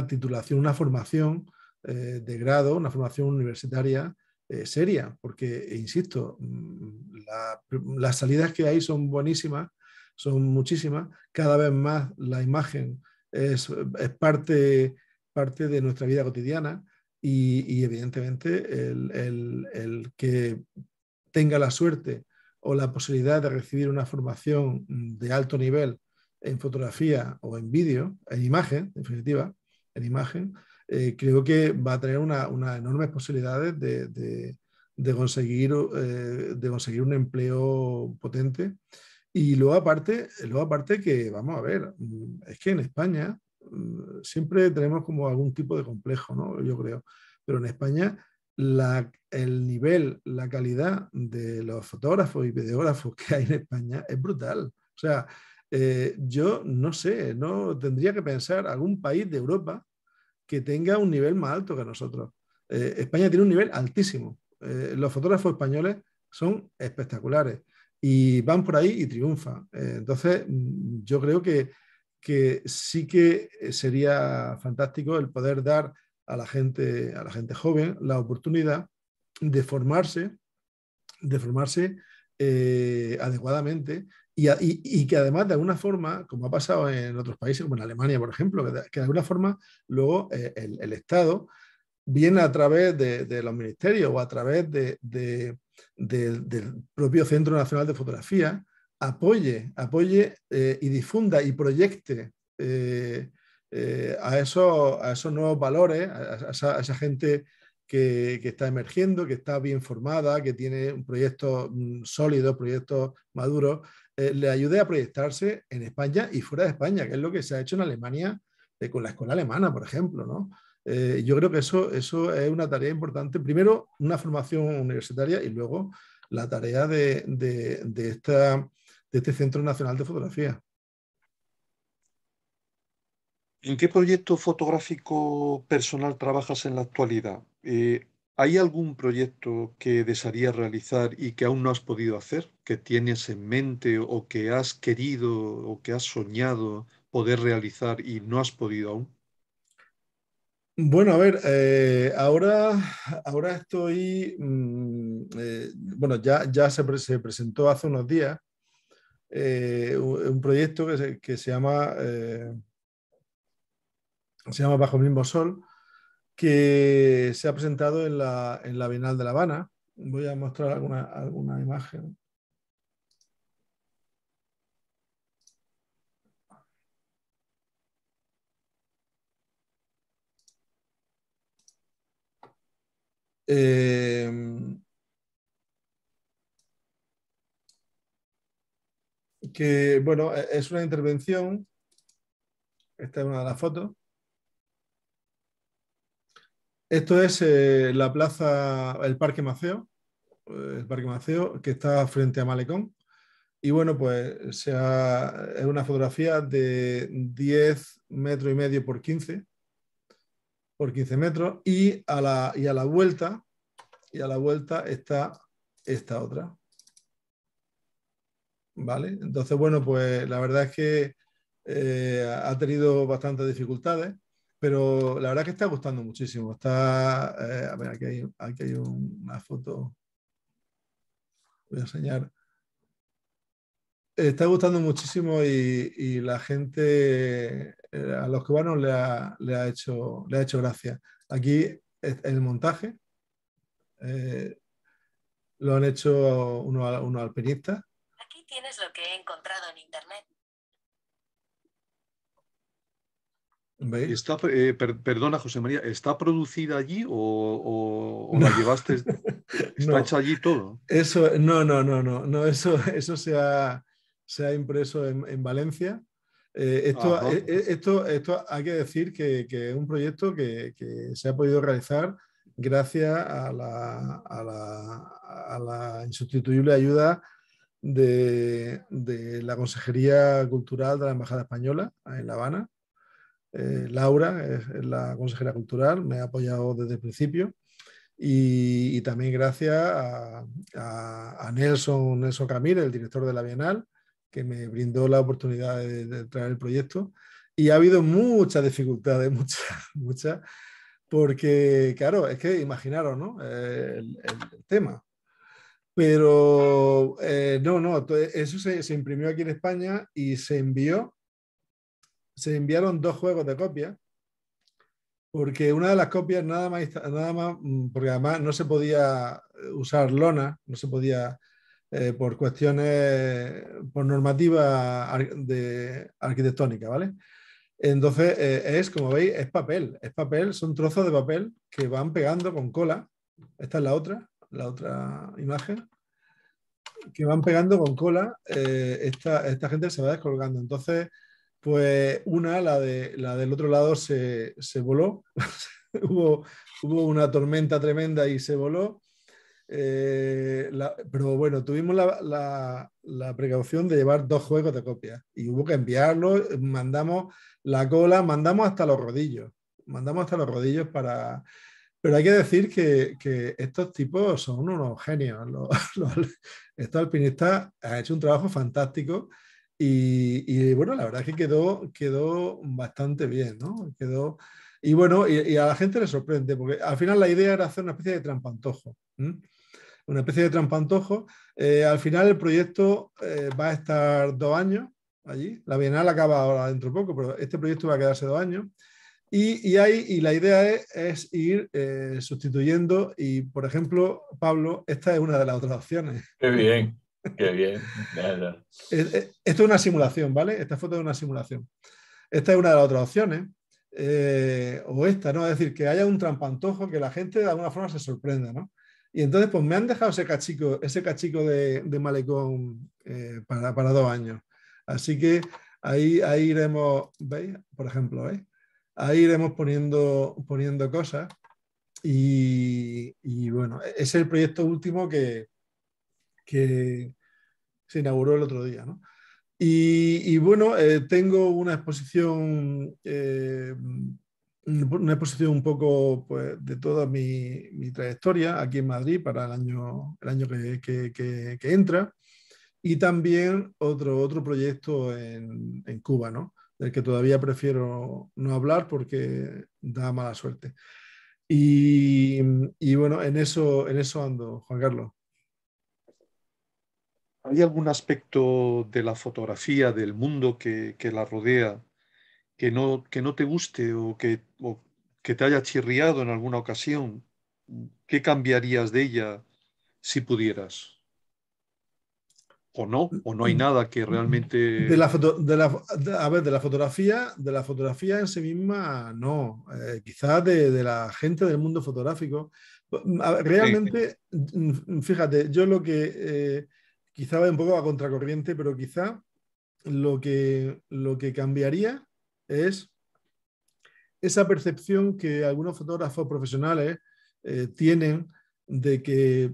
titulación, una formación eh, de grado, una formación universitaria eh, seria, porque, insisto, mm, las salidas que hay son buenísimas, son muchísimas, cada vez más la imagen es, parte, parte de nuestra vida cotidiana y, evidentemente el que tenga la suerte o la posibilidad de recibir una formación de alto nivel en fotografía o en vídeo, en imagen, en definitiva, en imagen, eh, creo que va a tener unas enormes posibilidades de, conseguir, eh, de conseguir un empleo potente. Y luego aparte, luego aparte que, vamos a ver, mm, es que en España mm, siempre tenemos como algún tipo de complejo, ¿no? Yo creo. Pero en España la, el nivel, la calidad de los fotógrafos y videógrafos que hay en España es brutal. O sea, eh, yo no sé, no tendría que pensar algún país de Europa que tenga un nivel más alto que nosotros. Eh, España tiene un nivel altísimo. Eh, los fotógrafos españoles son espectaculares y van por ahí y triunfan. entonces, mm, yo creo que, sí que sería fantástico el poder dar a la gente, a la gente joven, la oportunidad de formarse, de formarse adecuadamente y, que además de alguna forma, como ha pasado en otros países, como en Alemania, por ejemplo, que de, alguna forma luego eh, el, Estado viene a través de, los ministerios o a través del propio Centro Nacional de Fotografía, apoye, apoye eh, y difunda y proyecte eh, a, esos, nuevos valores, a, esa, gente que, que, está emergiendo, que está bien formada, que tiene un proyecto mm, sólido, proyectos maduros eh, le ayude a proyectarse en España y fuera de España, que es lo que se ha hecho en Alemania eh, con la escuela alemana, por ejemplo. ¿no? Eh, yo creo que eso, eso es una tarea importante. Primero, una formación universitaria y luego la tarea de, esta, de este Centro Nacional de Fotografía. ¿En qué proyecto fotográfico personal trabajas en la actualidad? ¿Hay algún proyecto que desearías realizar y que aún no has podido hacer, que tienes en mente o que has querido o que has soñado poder realizar y no has podido aún? Bueno, a ver, eh, ahora, ahora estoy, mm, eh, bueno, ya, ya se, presentó hace unos días eh, un proyecto que se, llama, se llama Bajo el mismo sol, que se ha presentado en la, en la Bienal de La Habana. Voy a mostrar alguna, alguna imagen. Em, que bueno, e-, es una intervención, esta es una de las fotos, esto es eh, la plaza, el Parque Maceo, eh, el Parque Maceo, que está frente a Malecón. Y bueno, pues es una fotografía de 10 metros y medio por 15, por 15 metros. Y a la, y a la vuelta, y a la vuelta está esta otra. ¿Vale? Entonces, bueno, pues la verdad es que eh, ha tenido bastantes dificultades pero la verdad que está gustando muchísimo. Está, eh, a ver, aquí hay, una foto. Voy a enseñar. Está gustando muchísimo y, la gente, eh, a los cubanos le ha, hecho, le ha hecho gracia. Aquí el montaje eh, lo han hecho unos uno alpinistas. Aquí tienes lo que he encontrado en internet. Está, eh, perdona, José María, ¿está producida allí o, la llevaste? ¿Está allí todo? Eso, no, no, no, no, no eso, eso se, ha, se ha impreso en, Valencia. Eh, esto, eh, esto, esto hay que decir que, es un proyecto que, se ha podido realizar gracias a la, insustituible ayuda de la Consejería Cultural de la Embajada Española en La Habana eh, Laura es, la consejera cultural, me ha apoyado desde el principio. Y, también gracias a, Nelson, Nelson Camil, el director de la Bienal, que me brindó la oportunidad de, traer el proyecto. Y ha habido muchas dificultades, muchas, muchas, porque, claro, es que imaginaron, ¿no? Eh, el, tema. Pero eh, no, no, eso se, imprimió aquí en España y se envió se enviaron dos juegos de copia, porque una de las copias nada más, nada más mm, porque además no se podía eh, usar lona, no se podía, eh, por cuestiones, por normativa de arquitectónica, ¿vale? Entonces eh, es, como veis, es papel, es papel, son trozos de papel que van pegando con cola. Esta es la otra, la otra imagen que van pegando con cola, esta, esta gente se va descolgando. Entonces, pues una, la, del otro lado, se, voló. hubo, una tormenta tremenda y se voló. Eh, pero bueno, tuvimos la, precaución de llevar dos juegos de copia y hubo que enviarlos. Mandamos la cola, mandamos hasta los rodillos. Mandamos hasta los rodillos para. Pero hay que decir que, estos tipos son unos genios. alpinista estos alpinistas hecho un trabajo fantástico y, bueno, la verdad es que quedó, quedó bastante bien, ¿no? Quedó, y bueno, y, a la gente le sorprende, porque al final la idea era hacer una especie de trampantojo. Una especie de trampantojo. Eh, al final el proyecto eh, va a estar dos años allí. La Bienal acaba ahora dentro de poco, pero este proyecto va a quedarse dos años. Y, y la idea es, es ir eh, sustituyendo. Y, por ejemplo, Pablo, esta es una de las otras opciones. Qué bien bien. Esto es una simulación, ¿vale? Esta foto es una simulación. Esta es una de las otras opciones. Eh, o esta, ¿no? Es decir, que haya un trampantojo que la gente de alguna forma se sorprenda, ¿no? Y entonces, pues me han dejado ese cachico, ese cachico de, malecón eh, para, para, dos años. Así que ahí, ahí iremos, ¿veis? Por ejemplo, ¿eh? Ahí iremos poniendo, poniendo cosas. Y, bueno, e-, es el proyecto último que, que, se inauguró el otro día. Y, bueno, eh, tengo una exposición, eh, una exposición un poco pues, de toda mi, trayectoria aquí en Madrid para el año, el año que, entra. Y también otro, otro proyecto en, Cuba, del que todavía prefiero no hablar porque da mala suerte. Y, y, bueno, en eso, en eso ando, Juan Carlos. ¿Hay algún aspecto de la fotografía, del mundo que, que la rodea, que no, que no te guste o que, que te haya chirriado en alguna ocasión? ¿Qué cambiarías de ella si pudieras? o no, o no hay mm, nada que mm, realmente... De la, foto, de la a ver, de la fotografía, de la fotografía en sí misma, no. Eh, quizás de, de, la gente del mundo fotográfico. Pues, mm, realmente, fíjate, yo lo que eh, quizá va un poco a contracorriente, pero quizá lo que, lo que cambiaría es esa percepción que algunos fotógrafos profesionales eh, tienen de que,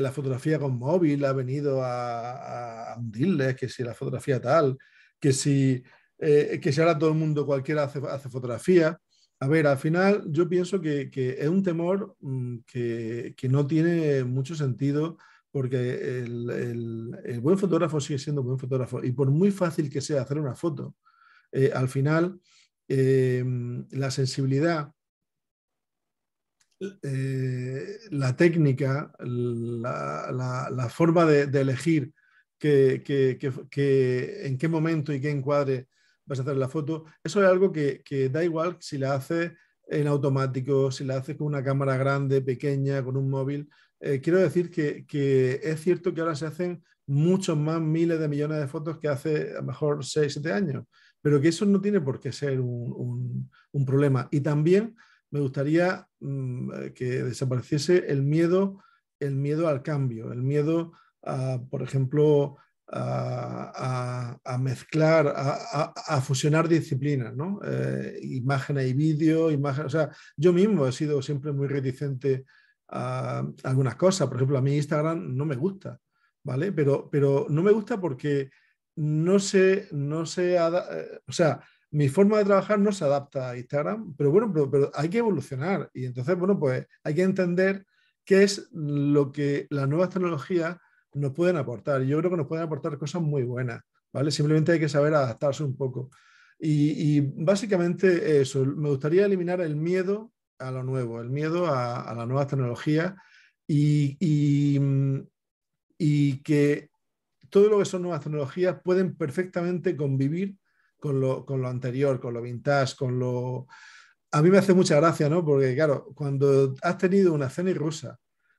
la fotografía con móvil ha venido a, a hundirles, que si la fotografía tal, que si, eh, que ahora todo el mundo, cualquiera hace, fotografía. A ver, al final yo pienso que, que es un temor mm, que, que no tiene mucho sentido porque el, buen fotógrafo sigue siendo buen fotógrafo y por muy fácil que sea hacer una foto, eh, al final eh, la sensibilidad, eh, la técnica, la, forma de, elegir en qué momento y qué encuadre vas a hacer la foto, eso es algo que, da igual si la haces en automático, si la haces con una cámara grande, pequeña, con un móvil, eh, quiero decir que, es cierto que ahora se hacen muchos más miles de millones de fotos que hace a lo mejor 6, 7 años, pero que eso no tiene por qué ser un, problema. Y también me gustaría mm, eh, que desapareciese el miedo, el miedo al cambio, el miedo por ejemplo, a, mezclar, a, fusionar disciplinas, ¿no? Eh, imágenes y vídeos, imágenes. yo mismo he sido siempre muy reticente algunas cosas. Por ejemplo, a mí Instagram no me gusta, ¿vale? Pero, pero no me gusta porque no sé no sé eh, o sea, mi forma de trabajar no se adapta a Instagram, pero bueno, pero, hay que evolucionar y entonces, bueno, pues hay que entender qué es lo que las nuevas tecnologías nos pueden aportar. Yo creo que nos pueden aportar cosas muy buenas, ¿vale? Simplemente hay que saber adaptarse un poco. Y, y básicamente eso, me gustaría eliminar el miedo a lo nuevo, el miedo a, las nuevas tecnologías y, mm, y, que todo lo que son nuevas tecnologías pueden perfectamente convivir con lo, con lo anterior, con lo vintage, con lo... A mí me hace mucha gracia, ¿no? Porque claro, cuando has tenido una cena rusa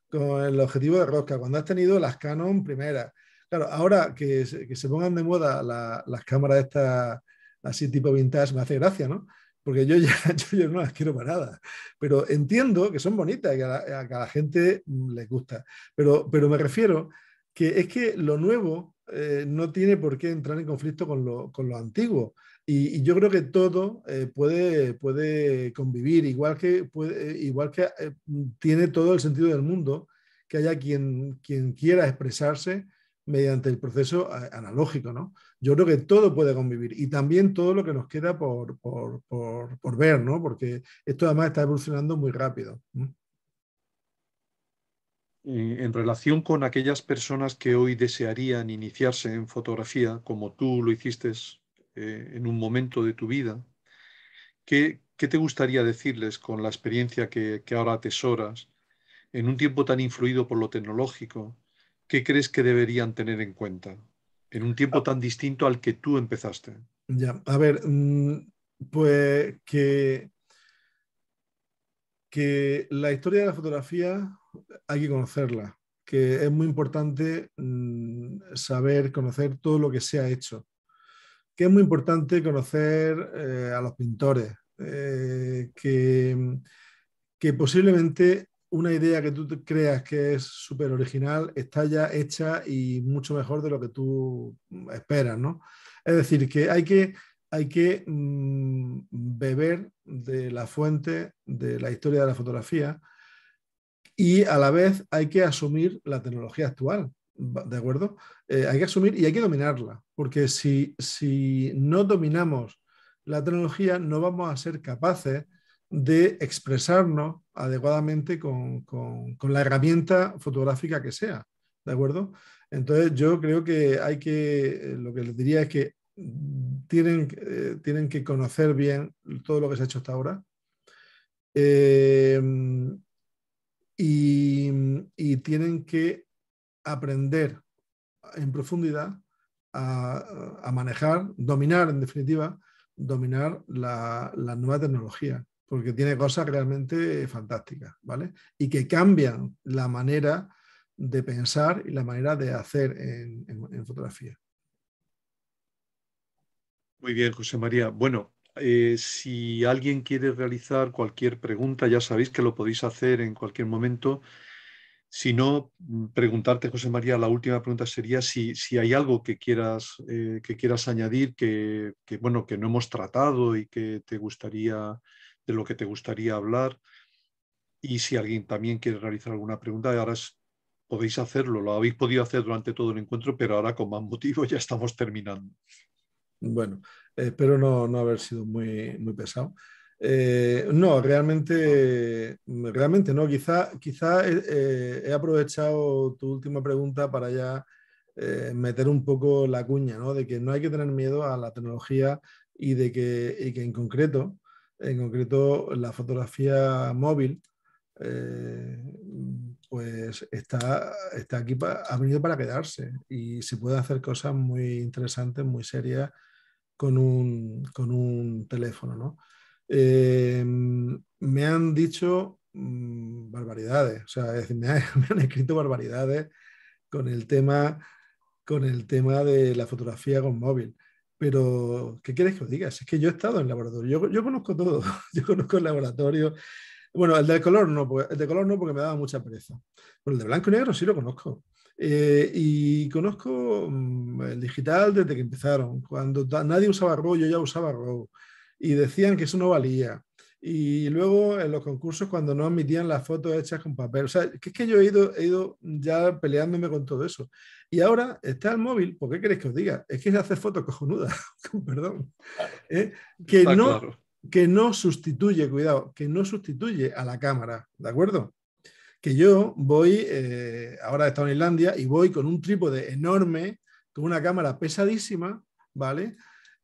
con el objetivo de rosca, cuando has tenido las Canon primeras, claro, ahora que, que se pongan de moda las cámaras de estas así tipo vintage, me hace gracia, ¿no? porque yo ya, yo no las quiero para nada, pero entiendo que son bonitas, y a que a la gente mm, les gusta, pero, pero me refiero que es que lo nuevo eh, no tiene por qué entrar en conflicto con lo, antiguo. Y, yo creo que todo eh, puede, puede convivir, igual que, puede, eh, igual que tiene todo el sentido del mundo que haya quien, quien quiera expresarse mediante el proceso analógico, ¿no? yo creo que todo puede convivir y también todo lo que nos queda por, ver, ¿no? Porque esto además está evolucionando muy rápido. Eh, en relación con aquellas personas que hoy desearían iniciarse en fotografía, como tú lo hiciste eh, en un momento de tu vida, ¿qué, te gustaría decirles con la experiencia que, que ahora atesoras en un tiempo tan influido por lo tecnológico? ¿Qué crees que deberían tener en cuenta? en un tiempo tan distinto al que tú empezaste. Ya, a ver, mm, pues que, que la historia de la fotografía hay que conocerla, que es muy importante mm, saber, conocer todo lo que se ha hecho, que es muy importante conocer eh, a los pintores, eh, que, que posiblemente una idea que tú creas que es súper original está ya hecha y mucho mejor de lo que tú esperas, ¿no? Es decir, que hay que, hay que mm, beber de la fuente de la historia de la fotografía y a la vez hay que asumir la tecnología actual, ¿de acuerdo? Eh, hay que asumir y hay que dominarla, porque si, si no dominamos la tecnología no vamos a ser capaces de expresarnos adecuadamente con, la herramienta fotográfica que sea, ¿de acuerdo? Entonces yo creo que hay que, eh, lo que les diría es que tienen, eh, tienen que conocer bien todo lo que se ha hecho hasta ahora em, y, tienen que aprender en profundidad a, manejar, dominar en definitiva, dominar la nueva tecnología porque tiene cosas realmente fantásticas, ¿vale? Y que cambian la manera de pensar y la manera de hacer en, fotografía. Muy bien, José María. Bueno, eh, si alguien quiere realizar cualquier pregunta, ya sabéis que lo podéis hacer en cualquier momento. Si no, mm, preguntarte, José María, la última pregunta sería si, hay algo que quieras, eh, que quieras añadir que, bueno, que no hemos tratado y que te gustaría de lo que te gustaría hablar. Y si alguien también quiere realizar alguna pregunta, ahora podéis hacerlo. Lo habéis podido hacer durante todo el encuentro, pero ahora con más motivo ya estamos terminando. Bueno, espero eh, no, no haber sido muy, muy pesado. Eh, no, realmente, realmente no. Quizá, quizá eh, he aprovechado tu última pregunta para ya meter un poco la cuña, ¿no? De que no hay que tener miedo a la tecnología y de que, y que en concreto en concreto la fotografía móvil, eh, pues está, está aquí, ha venido para quedarse y se puede hacer cosas muy interesantes, muy serias con un, teléfono. Eh, me han dicho mm, barbaridades, o sea, me, han escrito barbaridades con el tema, con el tema de la fotografía con móvil. Pero, ¿qué quieres que os diga? es que yo he estado en laboratorio, yo, conozco todo, yo conozco el laboratorio. Bueno, el de color no, el de color no porque me daba mucha pereza. Pero el de blanco y negro sí lo conozco. Eh, y conozco mm, el digital desde que empezaron. Cuando nadie usaba rollo yo ya usaba RAW. Y decían que eso no valía. Y luego en los concursos cuando no admitían las fotos hechas con papel. O sea, que es que yo he ido, he ido ya peleándome con todo eso. Y ahora está el móvil, ¿por qué queréis que os diga? Es que se hace fotos cojonudas, perdón. ¿eh? Que, no, que no sustituye, cuidado, que no sustituye a la cámara, ¿de acuerdo? Que yo voy, eh, ahora he estado en Islandia, y voy con un trípode enorme, con una cámara pesadísima, ¿vale?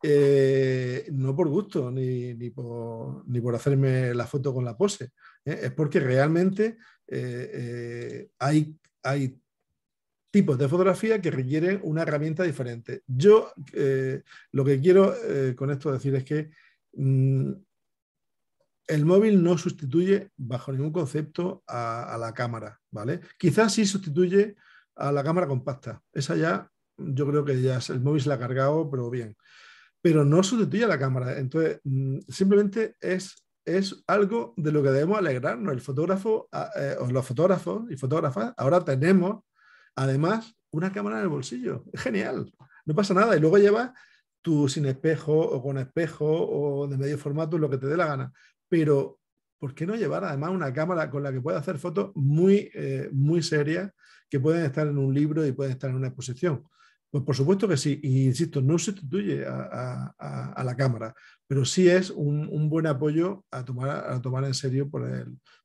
Eh, no por gusto ni, ni, por, ni, por, hacerme la foto con la pose, ¿eh? es porque realmente eh, hay, hay tipos de fotografía que requieren una herramienta diferente. Yo lo que quiero con esto decir es que mm, el móvil no sustituye bajo ningún concepto a, a la cámara, ¿vale? Quizás sí sustituye a la cámara compacta. Esa ya, yo creo que ya el móvil se la ha cargado, pero bien pero no sustituye a la cámara. Entonces, mm, simplemente es, algo de lo que debemos alegrarnos. El fotógrafo ah, eh, o los fotógrafos y fotógrafas ahora tenemos, además, una cámara en el bolsillo. Es genial, no pasa nada. Y luego llevas tu sin espejo o con espejo o de medio formato, lo que te dé la gana. Pero, ¿por qué no llevar además una cámara con la que pueda hacer fotos muy, eh, muy serias que pueden estar en un libro y pueden estar en una exposición? Pues por supuesto que sí, y insisto, no sustituye a, la Cámara, pero sí es un, buen apoyo a tomar, a tomar, en serio por,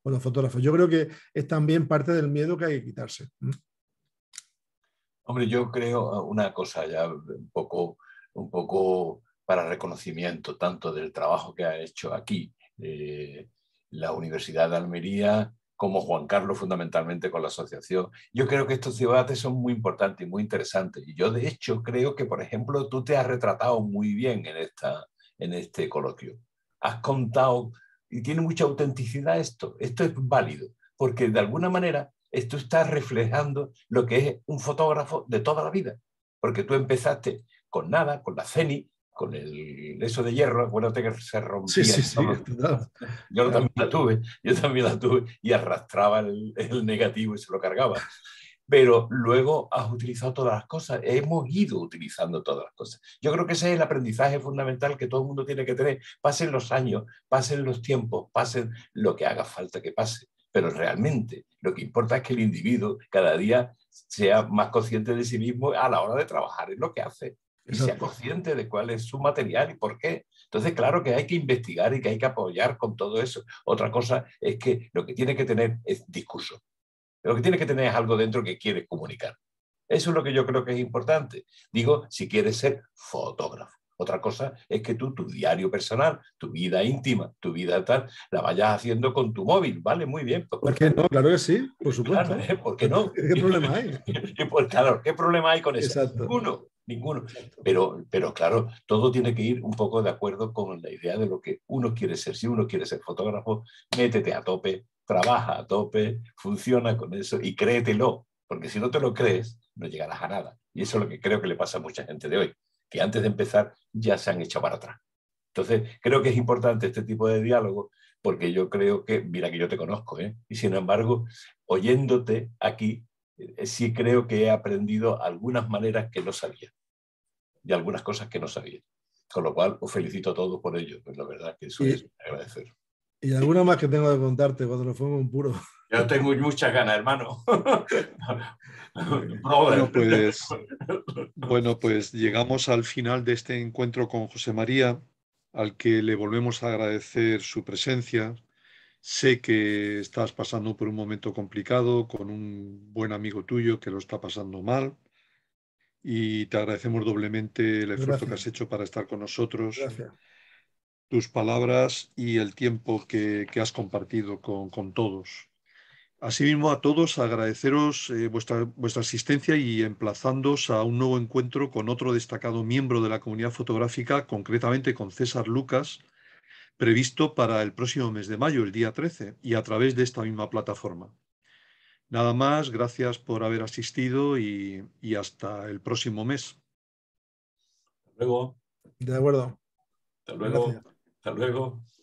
los fotógrafos. Yo creo que es también parte del miedo que hay que quitarse. Hombre, yo creo ah, una cosa ya un poco, un poco para reconocimiento tanto del trabajo que ha hecho aquí eh, la Universidad de Almería como Juan Carlos fundamentalmente con la asociación. Yo creo que estos debates son muy importantes y muy interesantes. Y yo de hecho creo que, por ejemplo, tú te has retratado muy bien en, esta, en este coloquio. Has contado, y tiene mucha autenticidad esto, esto es válido, porque de alguna manera esto está reflejando lo que es un fotógrafo de toda la vida, porque tú empezaste con nada, con la CENI, con el eso de hierro, acuérdate que se rompía. yo también la tuve, yo también la tuve y arrastraba el, el, negativo y se lo cargaba. Pero luego has utilizado todas las cosas, hemos ido utilizando todas las cosas. Yo creo que ese es el aprendizaje fundamental que todo el mundo tiene que tener. Pasen los años, pasen los tiempos, pasen lo que haga falta que pase. Pero realmente lo que importa es que el individuo cada día sea más consciente de sí mismo a la hora de trabajar en lo que hace y sea consciente de cuál es su material y por qué. Entonces, claro que hay que investigar y que hay que apoyar con todo eso. Otra cosa es que lo que tiene que tener es discurso. Lo que tiene que tener es algo dentro que quiere comunicar. Eso es lo que yo creo que es importante. Digo, si quieres ser fotógrafo. Otra cosa es que tú, tu diario personal, tu vida íntima, tu vida tal, la vayas haciendo con tu móvil, ¿vale? Muy bien. Pues, ¿Por qué no? Claro que sí, por supuesto. ¿eh? ¿Por qué no? ¿Qué problema hay? pues, claro, ¿qué problema hay con eso? Exacto. Uno, ninguno. Pero, pero claro, todo tiene que ir un poco de acuerdo con la idea de lo que uno quiere ser. Si uno quiere ser fotógrafo, métete a tope, trabaja a tope, funciona con eso y créetelo, porque si no te lo crees, no llegarás a nada. Y eso es lo que creo que le pasa a mucha gente de hoy, que antes de empezar ya se han echado para atrás. Entonces, creo que es importante este tipo de diálogo porque yo creo que, mira que yo te conozco, ¿eh? y sin embargo, oyéndote aquí, eh, sí creo que he aprendido algunas maneras que no sabía y algunas cosas que no sabía. Con lo cual, os felicito a todos por ello. Pues la verdad que eso es agradecer. Y alguna más que tengo que contarte cuando nos fuimos un puro. Yo tengo muchas ganas, hermano. Pues, bueno, pues llegamos al final de este encuentro con José María, al que le volvemos a agradecer su presencia, Sé que estás pasando por un momento complicado con un buen amigo tuyo que lo está pasando mal y te agradecemos doblemente el esfuerzo que has hecho para estar con nosotros, tus palabras y el tiempo que, has compartido con, todos. Asimismo, a todos agradeceros eh, vuestra, vuestra asistencia y emplazándos a un nuevo encuentro con otro destacado miembro de la comunidad fotográfica, concretamente con César Lucas, previsto para el próximo mes de mayo, el día 13, y a través de esta misma plataforma. Nada más, gracias por haber asistido y, hasta el próximo mes. Hasta luego. De acuerdo. luego. Hasta luego.